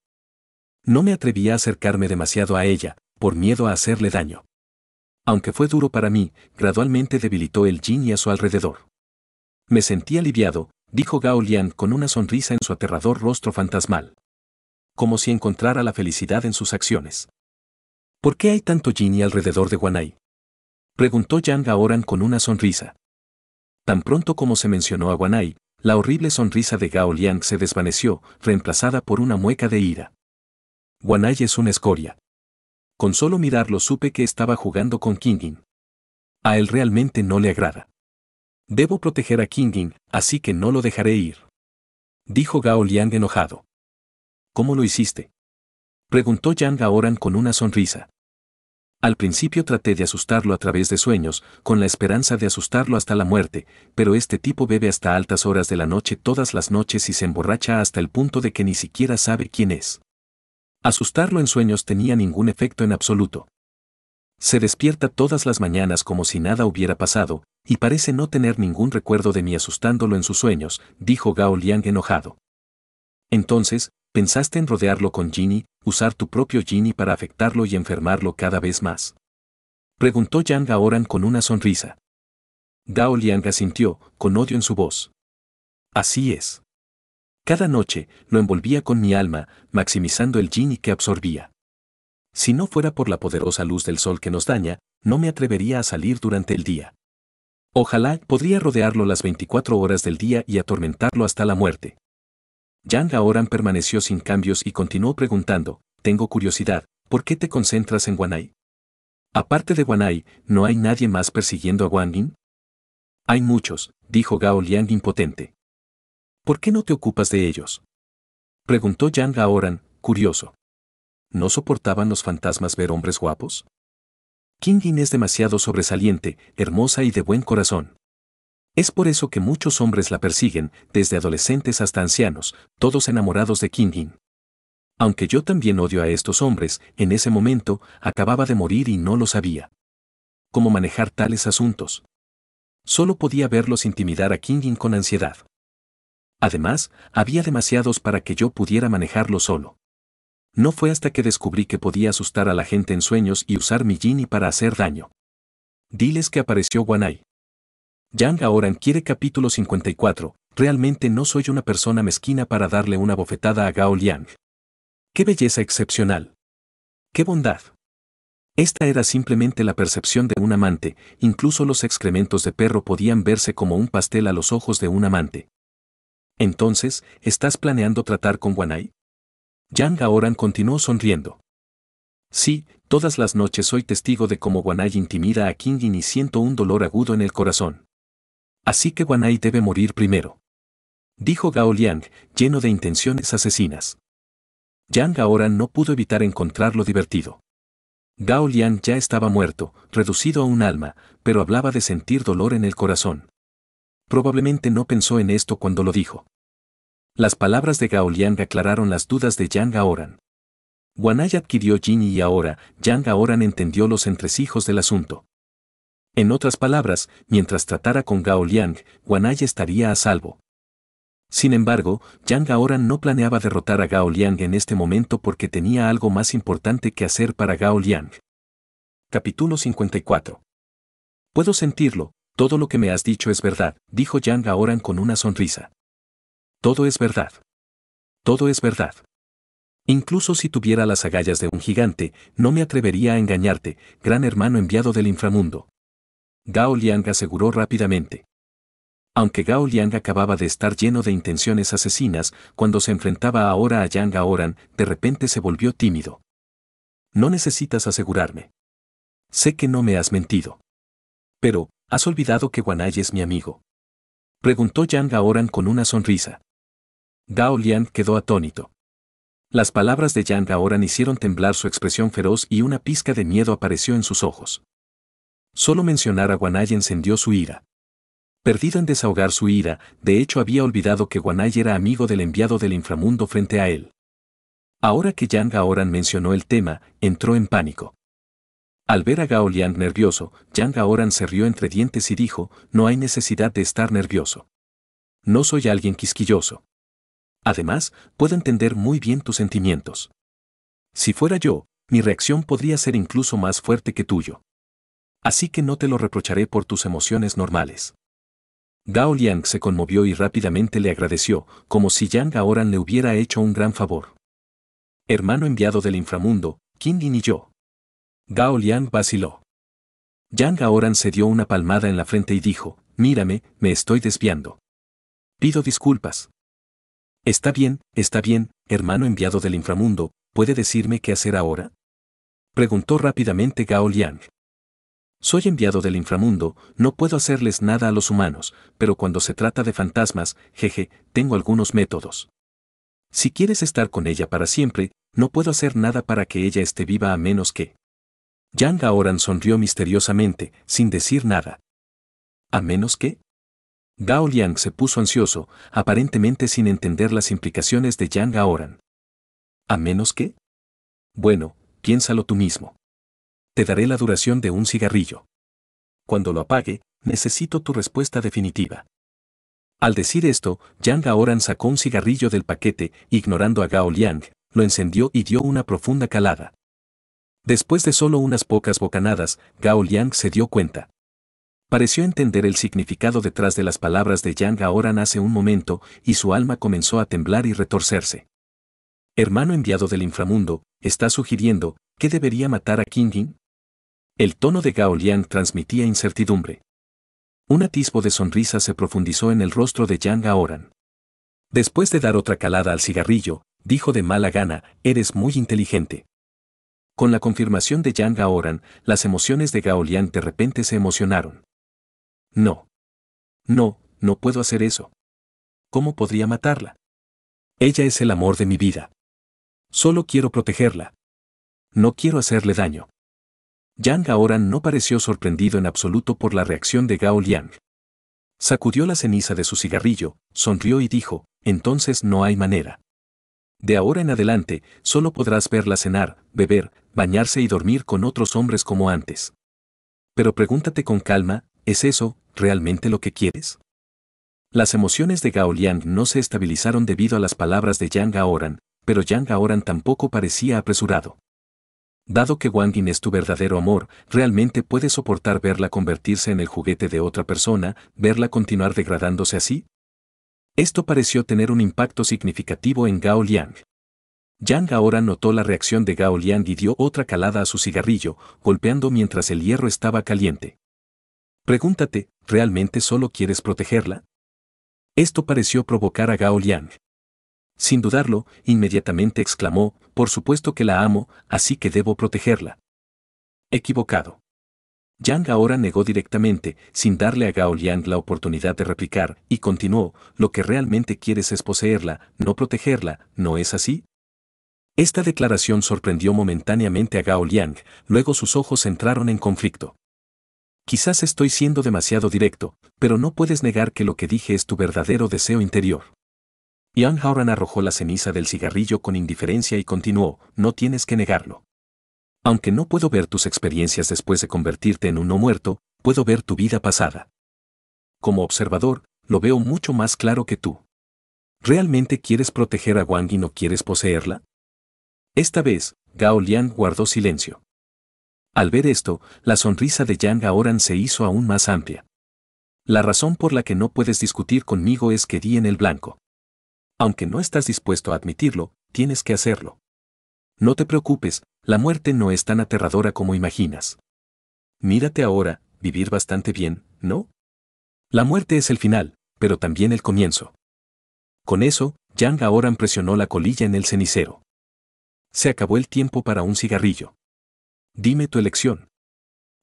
No me atrevía a acercarme demasiado a ella, por miedo a hacerle daño. Aunque fue duro para mí, gradualmente debilitó el Jin y a su alrededor. Me sentí aliviado, dijo Gao Liang con una sonrisa en su aterrador rostro fantasmal. Como si encontrara la felicidad en sus acciones. ¿Por qué hay tanto Jin y alrededor de Guanai? Preguntó Yang Gaoran con una sonrisa. Tan pronto como se mencionó a Guanai, la horrible sonrisa de Gao Liang se desvaneció, reemplazada por una mueca de ira. Guanai es una escoria con solo mirarlo supe que estaba jugando con Kingin. A él realmente no le agrada. Debo proteger a Kingin, así que no lo dejaré ir. Dijo Gao Liang enojado. ¿Cómo lo hiciste? Preguntó Yang Gaoran con una sonrisa. Al principio traté de asustarlo a través de sueños, con la esperanza de asustarlo hasta la muerte, pero este tipo bebe hasta altas horas de la noche todas las noches y se emborracha hasta el punto de que ni siquiera sabe quién es. Asustarlo en sueños tenía ningún efecto en absoluto. Se despierta todas las mañanas como si nada hubiera pasado, y parece no tener ningún recuerdo de mí asustándolo en sus sueños, dijo Gao Liang enojado. Entonces, pensaste en rodearlo con Ginny, usar tu propio Gini para afectarlo y enfermarlo cada vez más. Preguntó Yang Gaoran con una sonrisa. Gao Liang asintió, con odio en su voz. Así es. Cada noche lo envolvía con mi alma, maximizando el yin que absorbía. Si no fuera por la poderosa luz del sol que nos daña, no me atrevería a salir durante el día. Ojalá podría rodearlo las 24 horas del día y atormentarlo hasta la muerte. Yang Gaoran permaneció sin cambios y continuó preguntando, tengo curiosidad, ¿por qué te concentras en Guanai? Aparte de Wanai, ¿no hay nadie más persiguiendo a Guan Hay muchos, dijo Gao Liang impotente. ¿Por qué no te ocupas de ellos? Preguntó Jan Gaoran, curioso. ¿No soportaban los fantasmas ver hombres guapos? Kingin es demasiado sobresaliente, hermosa y de buen corazón. Es por eso que muchos hombres la persiguen, desde adolescentes hasta ancianos, todos enamorados de Kingin. Aunque yo también odio a estos hombres, en ese momento, acababa de morir y no lo sabía. ¿Cómo manejar tales asuntos? Solo podía verlos intimidar a Kingin con ansiedad. Además, había demasiados para que yo pudiera manejarlo solo. No fue hasta que descubrí que podía asustar a la gente en sueños y usar mi Genie para hacer daño. Diles que apareció Wanai. Yang ahora quiere capítulo 54. Realmente no soy una persona mezquina para darle una bofetada a Gao Liang. ¡Qué belleza excepcional! ¡Qué bondad! Esta era simplemente la percepción de un amante, incluso los excrementos de perro podían verse como un pastel a los ojos de un amante. Entonces, ¿estás planeando tratar con Wanai? Yang Gaoran continuó sonriendo. Sí, todas las noches soy testigo de cómo Wanai intimida a Kingin y siento un dolor agudo en el corazón. Así que Wanai debe morir primero. Dijo Gao Liang, lleno de intenciones asesinas. Yang Gaoran no pudo evitar encontrarlo divertido. Gao Liang ya estaba muerto, reducido a un alma, pero hablaba de sentir dolor en el corazón. Probablemente no pensó en esto cuando lo dijo. Las palabras de Gao Liang aclararon las dudas de Yang Gaoran. Wanai adquirió Jin y ahora, Yang Gaoran entendió los entresijos del asunto. En otras palabras, mientras tratara con Gao Liang, Guanai estaría a salvo. Sin embargo, Yang Gaoran no planeaba derrotar a Gao Liang en este momento porque tenía algo más importante que hacer para Gao Liang. Capítulo 54. Puedo sentirlo, todo lo que me has dicho es verdad, dijo Yang Gaoran con una sonrisa. Todo es verdad. Todo es verdad. Incluso si tuviera las agallas de un gigante, no me atrevería a engañarte, gran hermano enviado del inframundo. Gao Liang aseguró rápidamente. Aunque Gao Liang acababa de estar lleno de intenciones asesinas, cuando se enfrentaba ahora a Yang Aoran, de repente se volvió tímido. No necesitas asegurarme. Sé que no me has mentido. Pero, ¿has olvidado que Wanai es mi amigo? Preguntó Yang Aoran con una sonrisa. Gao Liang quedó atónito. Las palabras de Yang Gaoran hicieron temblar su expresión feroz y una pizca de miedo apareció en sus ojos. Solo mencionar a Guanay encendió su ira. Perdido en desahogar su ira, de hecho había olvidado que Guanay era amigo del enviado del inframundo frente a él. Ahora que Yang Gaoran mencionó el tema, entró en pánico. Al ver a Gao Liang nervioso, Yang Gaoran se rió entre dientes y dijo, no hay necesidad de estar nervioso. No soy alguien quisquilloso. Además, puedo entender muy bien tus sentimientos. Si fuera yo, mi reacción podría ser incluso más fuerte que tuyo. Así que no te lo reprocharé por tus emociones normales. Gao Liang se conmovió y rápidamente le agradeció, como si Yang Gaoran le hubiera hecho un gran favor. Hermano enviado del inframundo, Qin Lin y yo. Gao Liang vaciló. Yang Gaoran se dio una palmada en la frente y dijo, mírame, me estoy desviando. Pido disculpas. Está bien, está bien, hermano enviado del inframundo, ¿puede decirme qué hacer ahora? Preguntó rápidamente Gao Liang. Soy enviado del inframundo, no puedo hacerles nada a los humanos, pero cuando se trata de fantasmas, jeje, tengo algunos métodos. Si quieres estar con ella para siempre, no puedo hacer nada para que ella esté viva a menos que... Yang Gaoran sonrió misteriosamente, sin decir nada. ¿A menos que? Gao Liang se puso ansioso, aparentemente sin entender las implicaciones de Yang Gaoran. ¿A menos que? Bueno, piénsalo tú mismo. Te daré la duración de un cigarrillo. Cuando lo apague, necesito tu respuesta definitiva. Al decir esto, Yang Gaoran sacó un cigarrillo del paquete, ignorando a Gao Liang, lo encendió y dio una profunda calada. Después de solo unas pocas bocanadas, Gao Liang se dio cuenta. Pareció entender el significado detrás de las palabras de Yang Gaoran hace un momento, y su alma comenzó a temblar y retorcerse. Hermano enviado del inframundo, ¿está sugiriendo que debería matar a Kingin? El tono de Gao Liang transmitía incertidumbre. Un atisbo de sonrisa se profundizó en el rostro de Yang Gaoran. Después de dar otra calada al cigarrillo, dijo de mala gana, eres muy inteligente. Con la confirmación de Yang Gaoran, las emociones de Gao Liang de repente se emocionaron. No. No, no puedo hacer eso. ¿Cómo podría matarla? Ella es el amor de mi vida. Solo quiero protegerla. No quiero hacerle daño. Yang ahora no pareció sorprendido en absoluto por la reacción de Gao Liang. Sacudió la ceniza de su cigarrillo, sonrió y dijo, entonces no hay manera. De ahora en adelante, solo podrás verla cenar, beber, bañarse y dormir con otros hombres como antes. Pero pregúntate con calma, ¿Es eso realmente lo que quieres? Las emociones de Gao Liang no se estabilizaron debido a las palabras de Yang Gaoran, pero Yang Gaoran tampoco parecía apresurado. Dado que Wang Yin es tu verdadero amor, ¿realmente puedes soportar verla convertirse en el juguete de otra persona, verla continuar degradándose así? Esto pareció tener un impacto significativo en Gao Liang. Yang ahora notó la reacción de Gao Liang y dio otra calada a su cigarrillo, golpeando mientras el hierro estaba caliente. Pregúntate, ¿realmente solo quieres protegerla? Esto pareció provocar a Gao Liang. Sin dudarlo, inmediatamente exclamó, por supuesto que la amo, así que debo protegerla. Equivocado. Yang ahora negó directamente, sin darle a Gao Liang la oportunidad de replicar, y continuó, lo que realmente quieres es poseerla, no protegerla, ¿no es así? Esta declaración sorprendió momentáneamente a Gao Liang, luego sus ojos entraron en conflicto. Quizás estoy siendo demasiado directo, pero no puedes negar que lo que dije es tu verdadero deseo interior. Yang Haoran arrojó la ceniza del cigarrillo con indiferencia y continuó, no tienes que negarlo. Aunque no puedo ver tus experiencias después de convertirte en un no muerto, puedo ver tu vida pasada. Como observador, lo veo mucho más claro que tú. ¿Realmente quieres proteger a Wang y no quieres poseerla? Esta vez, Gao Liang guardó silencio. Al ver esto, la sonrisa de Yang Aoran se hizo aún más amplia. La razón por la que no puedes discutir conmigo es que di en el blanco. Aunque no estás dispuesto a admitirlo, tienes que hacerlo. No te preocupes, la muerte no es tan aterradora como imaginas. Mírate ahora, vivir bastante bien, ¿no? La muerte es el final, pero también el comienzo. Con eso, Yang Aoran presionó la colilla en el cenicero. Se acabó el tiempo para un cigarrillo. Dime tu elección.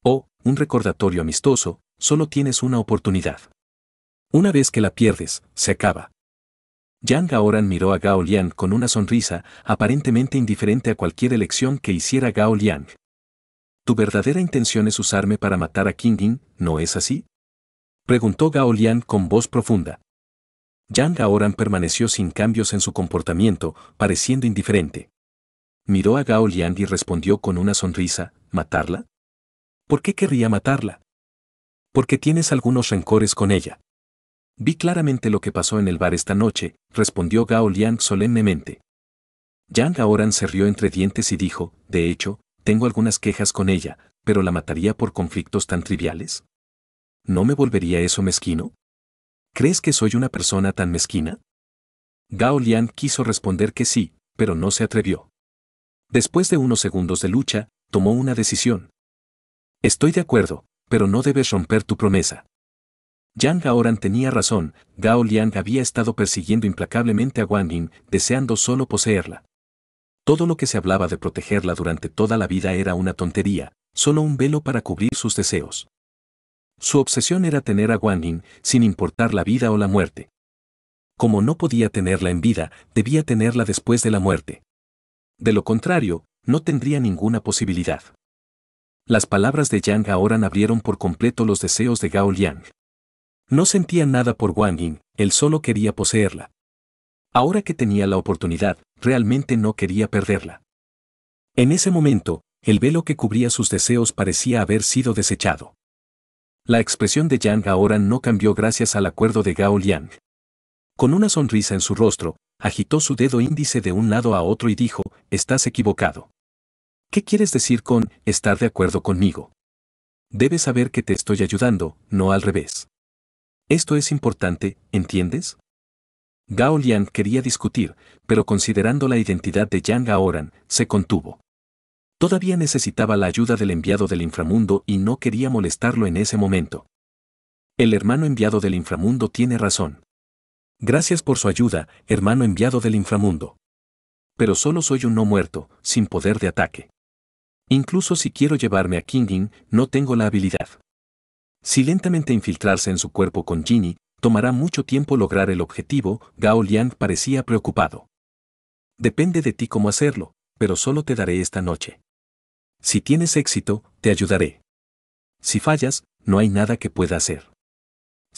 O, un recordatorio amistoso, solo tienes una oportunidad. Una vez que la pierdes, se acaba. Yang Gaoran miró a Gao Liang con una sonrisa, aparentemente indiferente a cualquier elección que hiciera Gao Liang. Tu verdadera intención es usarme para matar a King ¿no es así? Preguntó Gao Liang con voz profunda. Yang Gaoran permaneció sin cambios en su comportamiento, pareciendo indiferente miró a Gao Liang y respondió con una sonrisa, ¿matarla? ¿Por qué querría matarla? Porque tienes algunos rencores con ella. Vi claramente lo que pasó en el bar esta noche, respondió Gao Liang solemnemente. Yang Aoran se rió entre dientes y dijo, de hecho, tengo algunas quejas con ella, pero la mataría por conflictos tan triviales. ¿No me volvería eso mezquino? ¿Crees que soy una persona tan mezquina? Gao Liang quiso responder que sí, pero no se atrevió. Después de unos segundos de lucha, tomó una decisión. Estoy de acuerdo, pero no debes romper tu promesa. Yang Gaoran tenía razón, Gao Liang había estado persiguiendo implacablemente a Wang Yin, deseando solo poseerla. Todo lo que se hablaba de protegerla durante toda la vida era una tontería, solo un velo para cubrir sus deseos. Su obsesión era tener a Wang Yin, sin importar la vida o la muerte. Como no podía tenerla en vida, debía tenerla después de la muerte. De lo contrario, no tendría ninguna posibilidad. Las palabras de Yang ahora abrieron por completo los deseos de Gao Liang. No sentía nada por Wang Ying, él solo quería poseerla. Ahora que tenía la oportunidad, realmente no quería perderla. En ese momento, el velo que cubría sus deseos parecía haber sido desechado. La expresión de Yang ahora no cambió gracias al acuerdo de Gao Liang, con una sonrisa en su rostro, agitó su dedo índice de un lado a otro y dijo, estás equivocado. ¿Qué quieres decir con estar de acuerdo conmigo? Debes saber que te estoy ayudando, no al revés. Esto es importante, ¿entiendes? Gao Liang quería discutir, pero considerando la identidad de Yang Gaoran, se contuvo. Todavía necesitaba la ayuda del enviado del inframundo y no quería molestarlo en ese momento. El hermano enviado del inframundo tiene razón. Gracias por su ayuda, hermano enviado del inframundo. Pero solo soy un no muerto, sin poder de ataque. Incluso si quiero llevarme a Kingin, no tengo la habilidad. Si lentamente infiltrarse en su cuerpo con Ginny, tomará mucho tiempo lograr el objetivo, Gao Liang parecía preocupado. Depende de ti cómo hacerlo, pero solo te daré esta noche. Si tienes éxito, te ayudaré. Si fallas, no hay nada que pueda hacer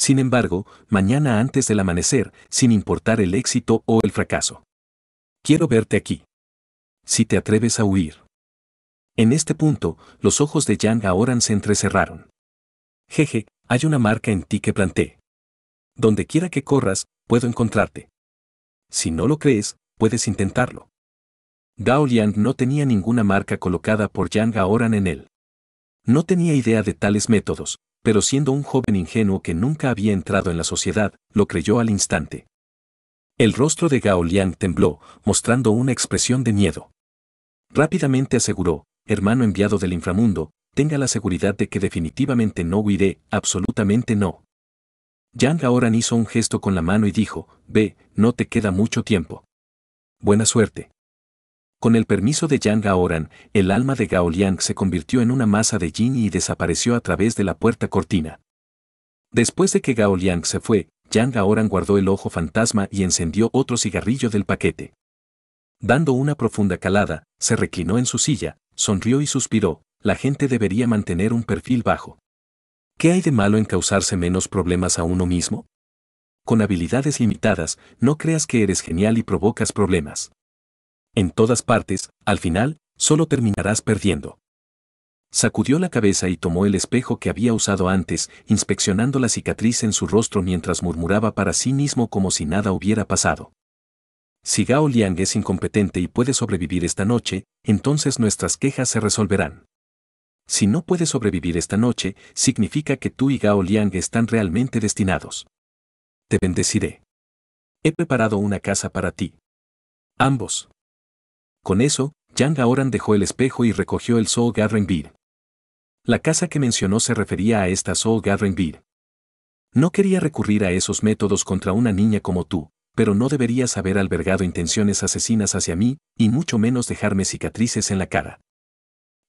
sin embargo, mañana antes del amanecer, sin importar el éxito o el fracaso. Quiero verte aquí. Si te atreves a huir. En este punto, los ojos de Yang Aoran se entrecerraron. Jeje, hay una marca en ti que planté. Donde quiera que corras, puedo encontrarte. Si no lo crees, puedes intentarlo. Daolian no tenía ninguna marca colocada por Yang Aoran en él. No tenía idea de tales métodos, pero siendo un joven ingenuo que nunca había entrado en la sociedad, lo creyó al instante. El rostro de Gao Liang tembló, mostrando una expresión de miedo. Rápidamente aseguró, hermano enviado del inframundo, tenga la seguridad de que definitivamente no huiré, absolutamente no. Yang ahora hizo un gesto con la mano y dijo, ve, no te queda mucho tiempo. Buena suerte. Con el permiso de Yang Gaoran, el alma de Gao Liang se convirtió en una masa de yin y desapareció a través de la puerta cortina. Después de que Gao Liang se fue, Yang Gaoran guardó el ojo fantasma y encendió otro cigarrillo del paquete. Dando una profunda calada, se reclinó en su silla, sonrió y suspiró, la gente debería mantener un perfil bajo. ¿Qué hay de malo en causarse menos problemas a uno mismo? Con habilidades limitadas, no creas que eres genial y provocas problemas en todas partes, al final, solo terminarás perdiendo. Sacudió la cabeza y tomó el espejo que había usado antes, inspeccionando la cicatriz en su rostro mientras murmuraba para sí mismo como si nada hubiera pasado. Si Gao Liang es incompetente y puede sobrevivir esta noche, entonces nuestras quejas se resolverán. Si no puede sobrevivir esta noche, significa que tú y Gao Liang están realmente destinados. Te bendeciré. He preparado una casa para ti. Ambos. Con eso, Yang Aoran dejó el espejo y recogió el Soul Gathering Beer. La casa que mencionó se refería a esta Soul Gathering Beer. No quería recurrir a esos métodos contra una niña como tú, pero no deberías haber albergado intenciones asesinas hacia mí, y mucho menos dejarme cicatrices en la cara.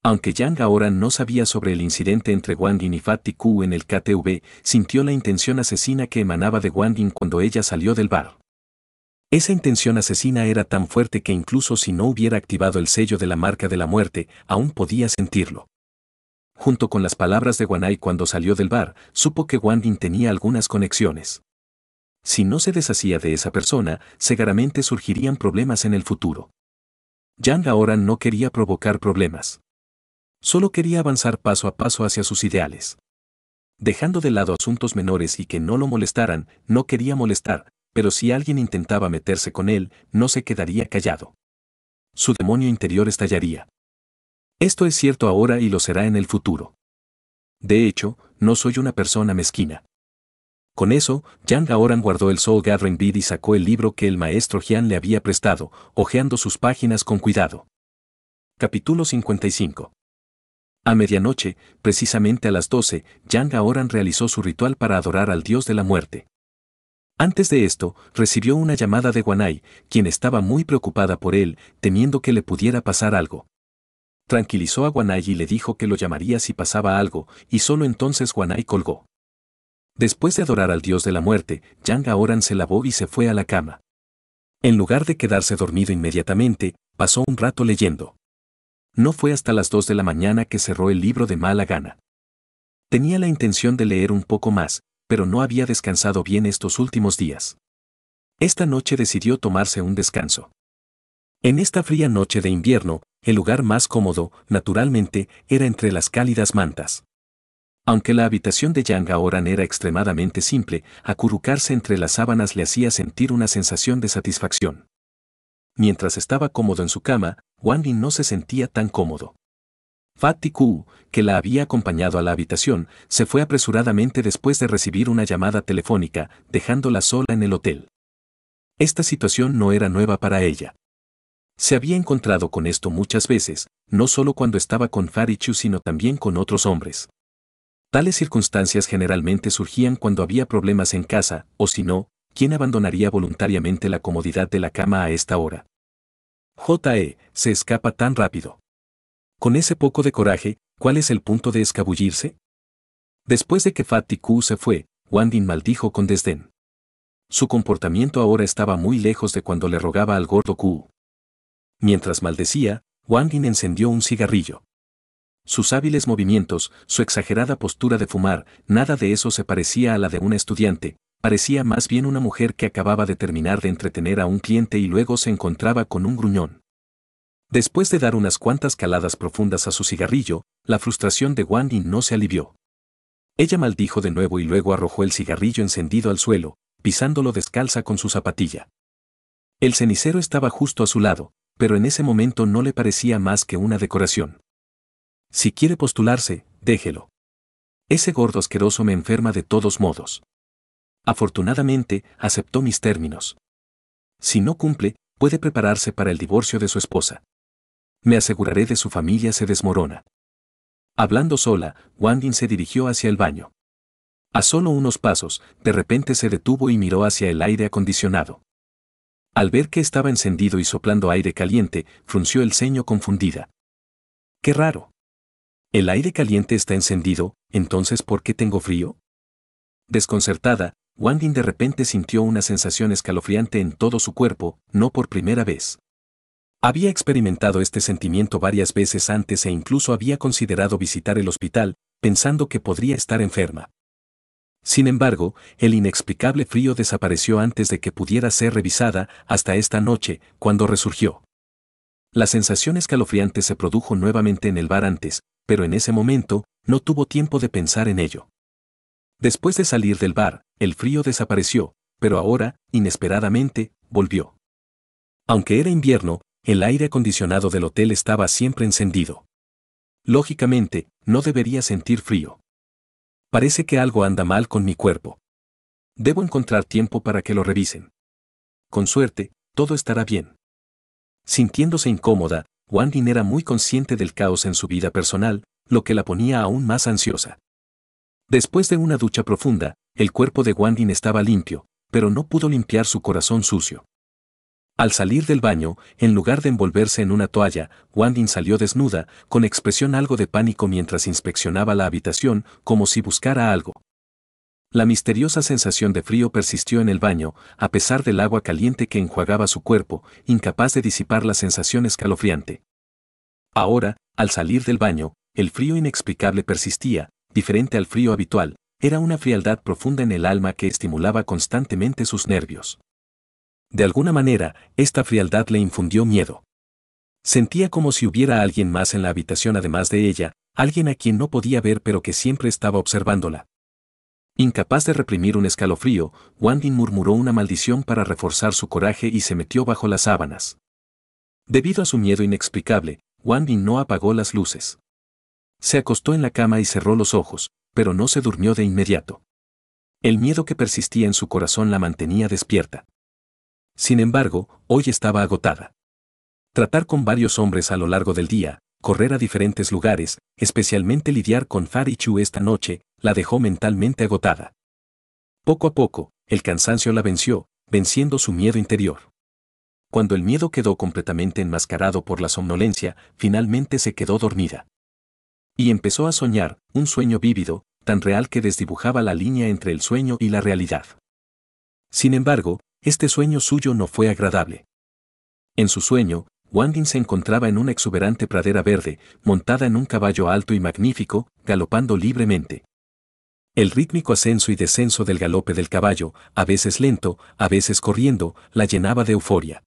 Aunque Yang ahora no sabía sobre el incidente entre Wang Yin y Fatty Q en el KTV, sintió la intención asesina que emanaba de Wang Yin cuando ella salió del bar. Esa intención asesina era tan fuerte que incluso si no hubiera activado el sello de la marca de la muerte, aún podía sentirlo. Junto con las palabras de Wanai cuando salió del bar, supo que Wang tenía algunas conexiones. Si no se deshacía de esa persona, seguramente surgirían problemas en el futuro. Yang ahora no quería provocar problemas. Solo quería avanzar paso a paso hacia sus ideales. Dejando de lado asuntos menores y que no lo molestaran, no quería molestar, pero si alguien intentaba meterse con él, no se quedaría callado. Su demonio interior estallaría. Esto es cierto ahora y lo será en el futuro. De hecho, no soy una persona mezquina. Con eso, Yang Gaoran guardó el Soul Gathering Bid y sacó el libro que el maestro Jian le había prestado, hojeando sus páginas con cuidado. Capítulo 55 a medianoche, precisamente a las 12, Yang Gaoran realizó su ritual para adorar al dios de la muerte. Antes de esto, recibió una llamada de Guanai, quien estaba muy preocupada por él, temiendo que le pudiera pasar algo. Tranquilizó a Guanai y le dijo que lo llamaría si pasaba algo, y solo entonces Guanai colgó. Después de adorar al dios de la muerte, Yang Aoran se lavó y se fue a la cama. En lugar de quedarse dormido inmediatamente, pasó un rato leyendo. No fue hasta las dos de la mañana que cerró el libro de mala gana. Tenía la intención de leer un poco más, pero no había descansado bien estos últimos días. Esta noche decidió tomarse un descanso. En esta fría noche de invierno, el lugar más cómodo, naturalmente, era entre las cálidas mantas. Aunque la habitación de Yang Oran era extremadamente simple, acurrucarse entre las sábanas le hacía sentir una sensación de satisfacción. Mientras estaba cómodo en su cama, Wang Lin no se sentía tan cómodo. Ku, que la había acompañado a la habitación, se fue apresuradamente después de recibir una llamada telefónica, dejándola sola en el hotel. Esta situación no era nueva para ella. Se había encontrado con esto muchas veces, no solo cuando estaba con Farichu sino también con otros hombres. Tales circunstancias generalmente surgían cuando había problemas en casa, o si no, ¿quién abandonaría voluntariamente la comodidad de la cama a esta hora? J.E. se escapa tan rápido. Con ese poco de coraje, ¿cuál es el punto de escabullirse? Después de que Fatty se fue, Wandin maldijo con desdén. Su comportamiento ahora estaba muy lejos de cuando le rogaba al gordo Ku. Mientras maldecía, Wandin encendió un cigarrillo. Sus hábiles movimientos, su exagerada postura de fumar, nada de eso se parecía a la de una estudiante, parecía más bien una mujer que acababa de terminar de entretener a un cliente y luego se encontraba con un gruñón. Después de dar unas cuantas caladas profundas a su cigarrillo, la frustración de Wang no se alivió. Ella maldijo de nuevo y luego arrojó el cigarrillo encendido al suelo, pisándolo descalza con su zapatilla. El cenicero estaba justo a su lado, pero en ese momento no le parecía más que una decoración. Si quiere postularse, déjelo. Ese gordo asqueroso me enferma de todos modos. Afortunadamente, aceptó mis términos. Si no cumple, puede prepararse para el divorcio de su esposa me aseguraré de su familia se desmorona. Hablando sola, Wandin se dirigió hacia el baño. A solo unos pasos, de repente se detuvo y miró hacia el aire acondicionado. Al ver que estaba encendido y soplando aire caliente, frunció el ceño confundida. ¡Qué raro! ¿El aire caliente está encendido, entonces por qué tengo frío? Desconcertada, Wandin de repente sintió una sensación escalofriante en todo su cuerpo, no por primera vez. Había experimentado este sentimiento varias veces antes e incluso había considerado visitar el hospital, pensando que podría estar enferma. Sin embargo, el inexplicable frío desapareció antes de que pudiera ser revisada hasta esta noche, cuando resurgió. La sensación escalofriante se produjo nuevamente en el bar antes, pero en ese momento, no tuvo tiempo de pensar en ello. Después de salir del bar, el frío desapareció, pero ahora, inesperadamente, volvió. Aunque era invierno, el aire acondicionado del hotel estaba siempre encendido. Lógicamente, no debería sentir frío. Parece que algo anda mal con mi cuerpo. Debo encontrar tiempo para que lo revisen. Con suerte, todo estará bien. Sintiéndose incómoda, Wandin era muy consciente del caos en su vida personal, lo que la ponía aún más ansiosa. Después de una ducha profunda, el cuerpo de Wandin estaba limpio, pero no pudo limpiar su corazón sucio. Al salir del baño, en lugar de envolverse en una toalla, Wandin salió desnuda, con expresión algo de pánico mientras inspeccionaba la habitación, como si buscara algo. La misteriosa sensación de frío persistió en el baño, a pesar del agua caliente que enjuagaba su cuerpo, incapaz de disipar la sensación escalofriante. Ahora, al salir del baño, el frío inexplicable persistía, diferente al frío habitual, era una frialdad profunda en el alma que estimulaba constantemente sus nervios. De alguna manera, esta frialdad le infundió miedo. Sentía como si hubiera alguien más en la habitación además de ella, alguien a quien no podía ver pero que siempre estaba observándola. Incapaz de reprimir un escalofrío, Wandin murmuró una maldición para reforzar su coraje y se metió bajo las sábanas. Debido a su miedo inexplicable, Wandin no apagó las luces. Se acostó en la cama y cerró los ojos, pero no se durmió de inmediato. El miedo que persistía en su corazón la mantenía despierta. Sin embargo, hoy estaba agotada. Tratar con varios hombres a lo largo del día, correr a diferentes lugares, especialmente lidiar con Farichu esta noche, la dejó mentalmente agotada. Poco a poco, el cansancio la venció, venciendo su miedo interior. Cuando el miedo quedó completamente enmascarado por la somnolencia, finalmente se quedó dormida. Y empezó a soñar, un sueño vívido, tan real que desdibujaba la línea entre el sueño y la realidad. Sin embargo, este sueño suyo no fue agradable. En su sueño, Wandin se encontraba en una exuberante pradera verde, montada en un caballo alto y magnífico, galopando libremente. El rítmico ascenso y descenso del galope del caballo, a veces lento, a veces corriendo, la llenaba de euforia.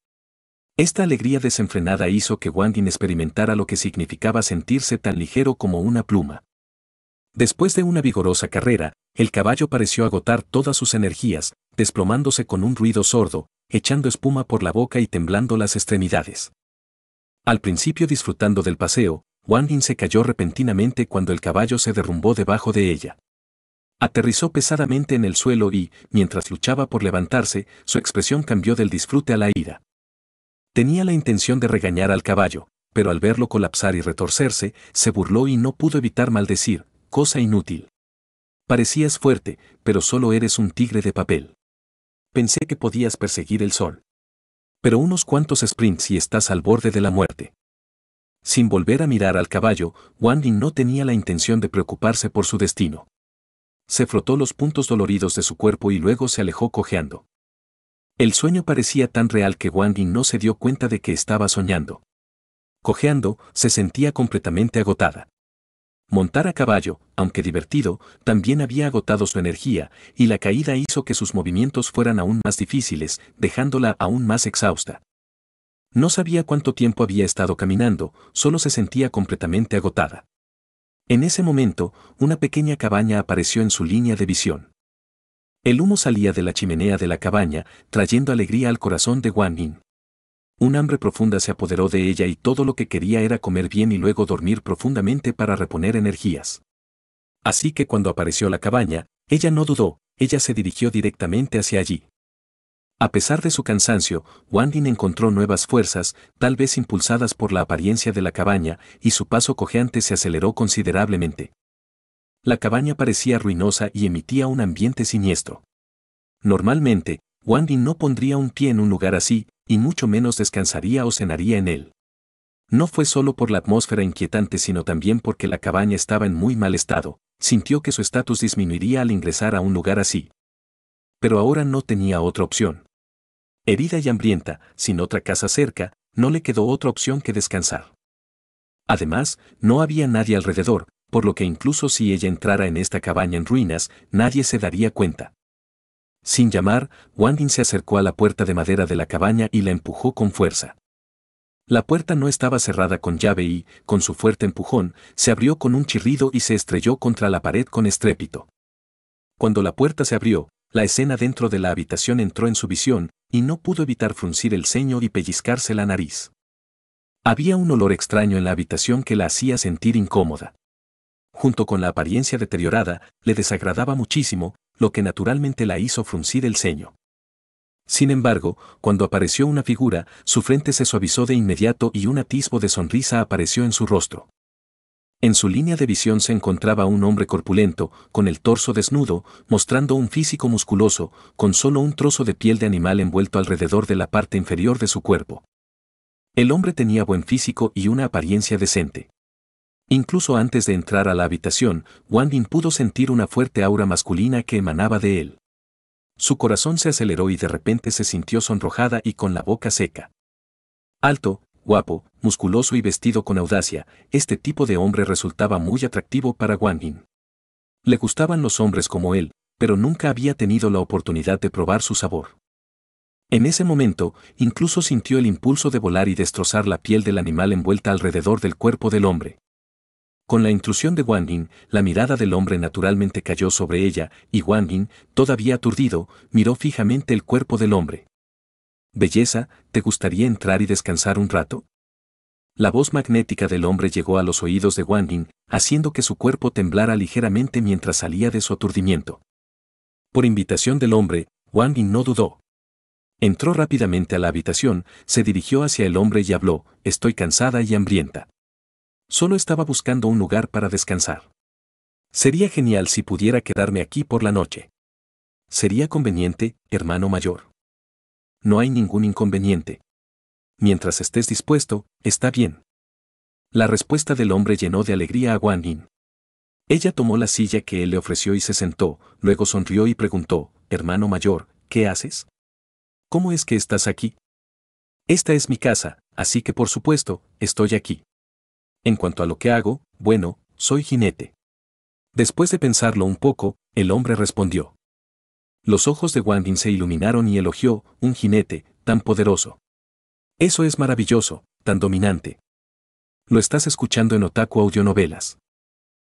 Esta alegría desenfrenada hizo que Wandin experimentara lo que significaba sentirse tan ligero como una pluma. Después de una vigorosa carrera, el caballo pareció agotar todas sus energías, desplomándose con un ruido sordo, echando espuma por la boca y temblando las extremidades. Al principio disfrutando del paseo, Wang se cayó repentinamente cuando el caballo se derrumbó debajo de ella. Aterrizó pesadamente en el suelo y, mientras luchaba por levantarse, su expresión cambió del disfrute a la ira. Tenía la intención de regañar al caballo, pero al verlo colapsar y retorcerse, se burló y no pudo evitar maldecir, cosa inútil. Parecías fuerte, pero solo eres un tigre de papel. Pensé que podías perseguir el sol. Pero unos cuantos sprints y estás al borde de la muerte. Sin volver a mirar al caballo, Wang no tenía la intención de preocuparse por su destino. Se frotó los puntos doloridos de su cuerpo y luego se alejó cojeando. El sueño parecía tan real que Wang no se dio cuenta de que estaba soñando. Cojeando, se sentía completamente agotada. Montar a caballo, aunque divertido, también había agotado su energía, y la caída hizo que sus movimientos fueran aún más difíciles, dejándola aún más exhausta. No sabía cuánto tiempo había estado caminando, solo se sentía completamente agotada. En ese momento, una pequeña cabaña apareció en su línea de visión. El humo salía de la chimenea de la cabaña, trayendo alegría al corazón de Wang Yin. Un hambre profunda se apoderó de ella y todo lo que quería era comer bien y luego dormir profundamente para reponer energías. Así que cuando apareció la cabaña, ella no dudó, ella se dirigió directamente hacia allí. A pesar de su cansancio, Wandin encontró nuevas fuerzas, tal vez impulsadas por la apariencia de la cabaña, y su paso cojeante se aceleró considerablemente. La cabaña parecía ruinosa y emitía un ambiente siniestro. Normalmente, Wandy no pondría un pie en un lugar así, y mucho menos descansaría o cenaría en él. No fue solo por la atmósfera inquietante, sino también porque la cabaña estaba en muy mal estado, sintió que su estatus disminuiría al ingresar a un lugar así. Pero ahora no tenía otra opción. Herida y hambrienta, sin otra casa cerca, no le quedó otra opción que descansar. Además, no había nadie alrededor, por lo que incluso si ella entrara en esta cabaña en ruinas, nadie se daría cuenta. Sin llamar, Wandin se acercó a la puerta de madera de la cabaña y la empujó con fuerza. La puerta no estaba cerrada con llave y, con su fuerte empujón, se abrió con un chirrido y se estrelló contra la pared con estrépito. Cuando la puerta se abrió, la escena dentro de la habitación entró en su visión, y no pudo evitar fruncir el ceño y pellizcarse la nariz. Había un olor extraño en la habitación que la hacía sentir incómoda. Junto con la apariencia deteriorada, le desagradaba muchísimo, lo que naturalmente la hizo fruncir el ceño. Sin embargo, cuando apareció una figura, su frente se suavizó de inmediato y un atisbo de sonrisa apareció en su rostro. En su línea de visión se encontraba un hombre corpulento, con el torso desnudo, mostrando un físico musculoso, con solo un trozo de piel de animal envuelto alrededor de la parte inferior de su cuerpo. El hombre tenía buen físico y una apariencia decente. Incluso antes de entrar a la habitación, Wang Yin pudo sentir una fuerte aura masculina que emanaba de él. Su corazón se aceleró y de repente se sintió sonrojada y con la boca seca. Alto, guapo, musculoso y vestido con audacia, este tipo de hombre resultaba muy atractivo para Wang Yin. Le gustaban los hombres como él, pero nunca había tenido la oportunidad de probar su sabor. En ese momento, incluso sintió el impulso de volar y destrozar la piel del animal envuelta alrededor del cuerpo del hombre. Con la intrusión de Wang Yin, la mirada del hombre naturalmente cayó sobre ella, y Wang Yin, todavía aturdido, miró fijamente el cuerpo del hombre. Belleza, ¿te gustaría entrar y descansar un rato? La voz magnética del hombre llegó a los oídos de Wang Yin, haciendo que su cuerpo temblara ligeramente mientras salía de su aturdimiento. Por invitación del hombre, Wang Yin no dudó. Entró rápidamente a la habitación, se dirigió hacia el hombre y habló, estoy cansada y hambrienta. Solo estaba buscando un lugar para descansar. Sería genial si pudiera quedarme aquí por la noche. Sería conveniente, hermano mayor. No hay ningún inconveniente. Mientras estés dispuesto, está bien. La respuesta del hombre llenó de alegría a Guan Yin. Ella tomó la silla que él le ofreció y se sentó, luego sonrió y preguntó, hermano mayor, ¿qué haces? ¿Cómo es que estás aquí? Esta es mi casa, así que por supuesto, estoy aquí. En cuanto a lo que hago, bueno, soy jinete. Después de pensarlo un poco, el hombre respondió. Los ojos de Wangin se iluminaron y elogió, un jinete, tan poderoso. Eso es maravilloso, tan dominante. Lo estás escuchando en Otaku Audionovelas.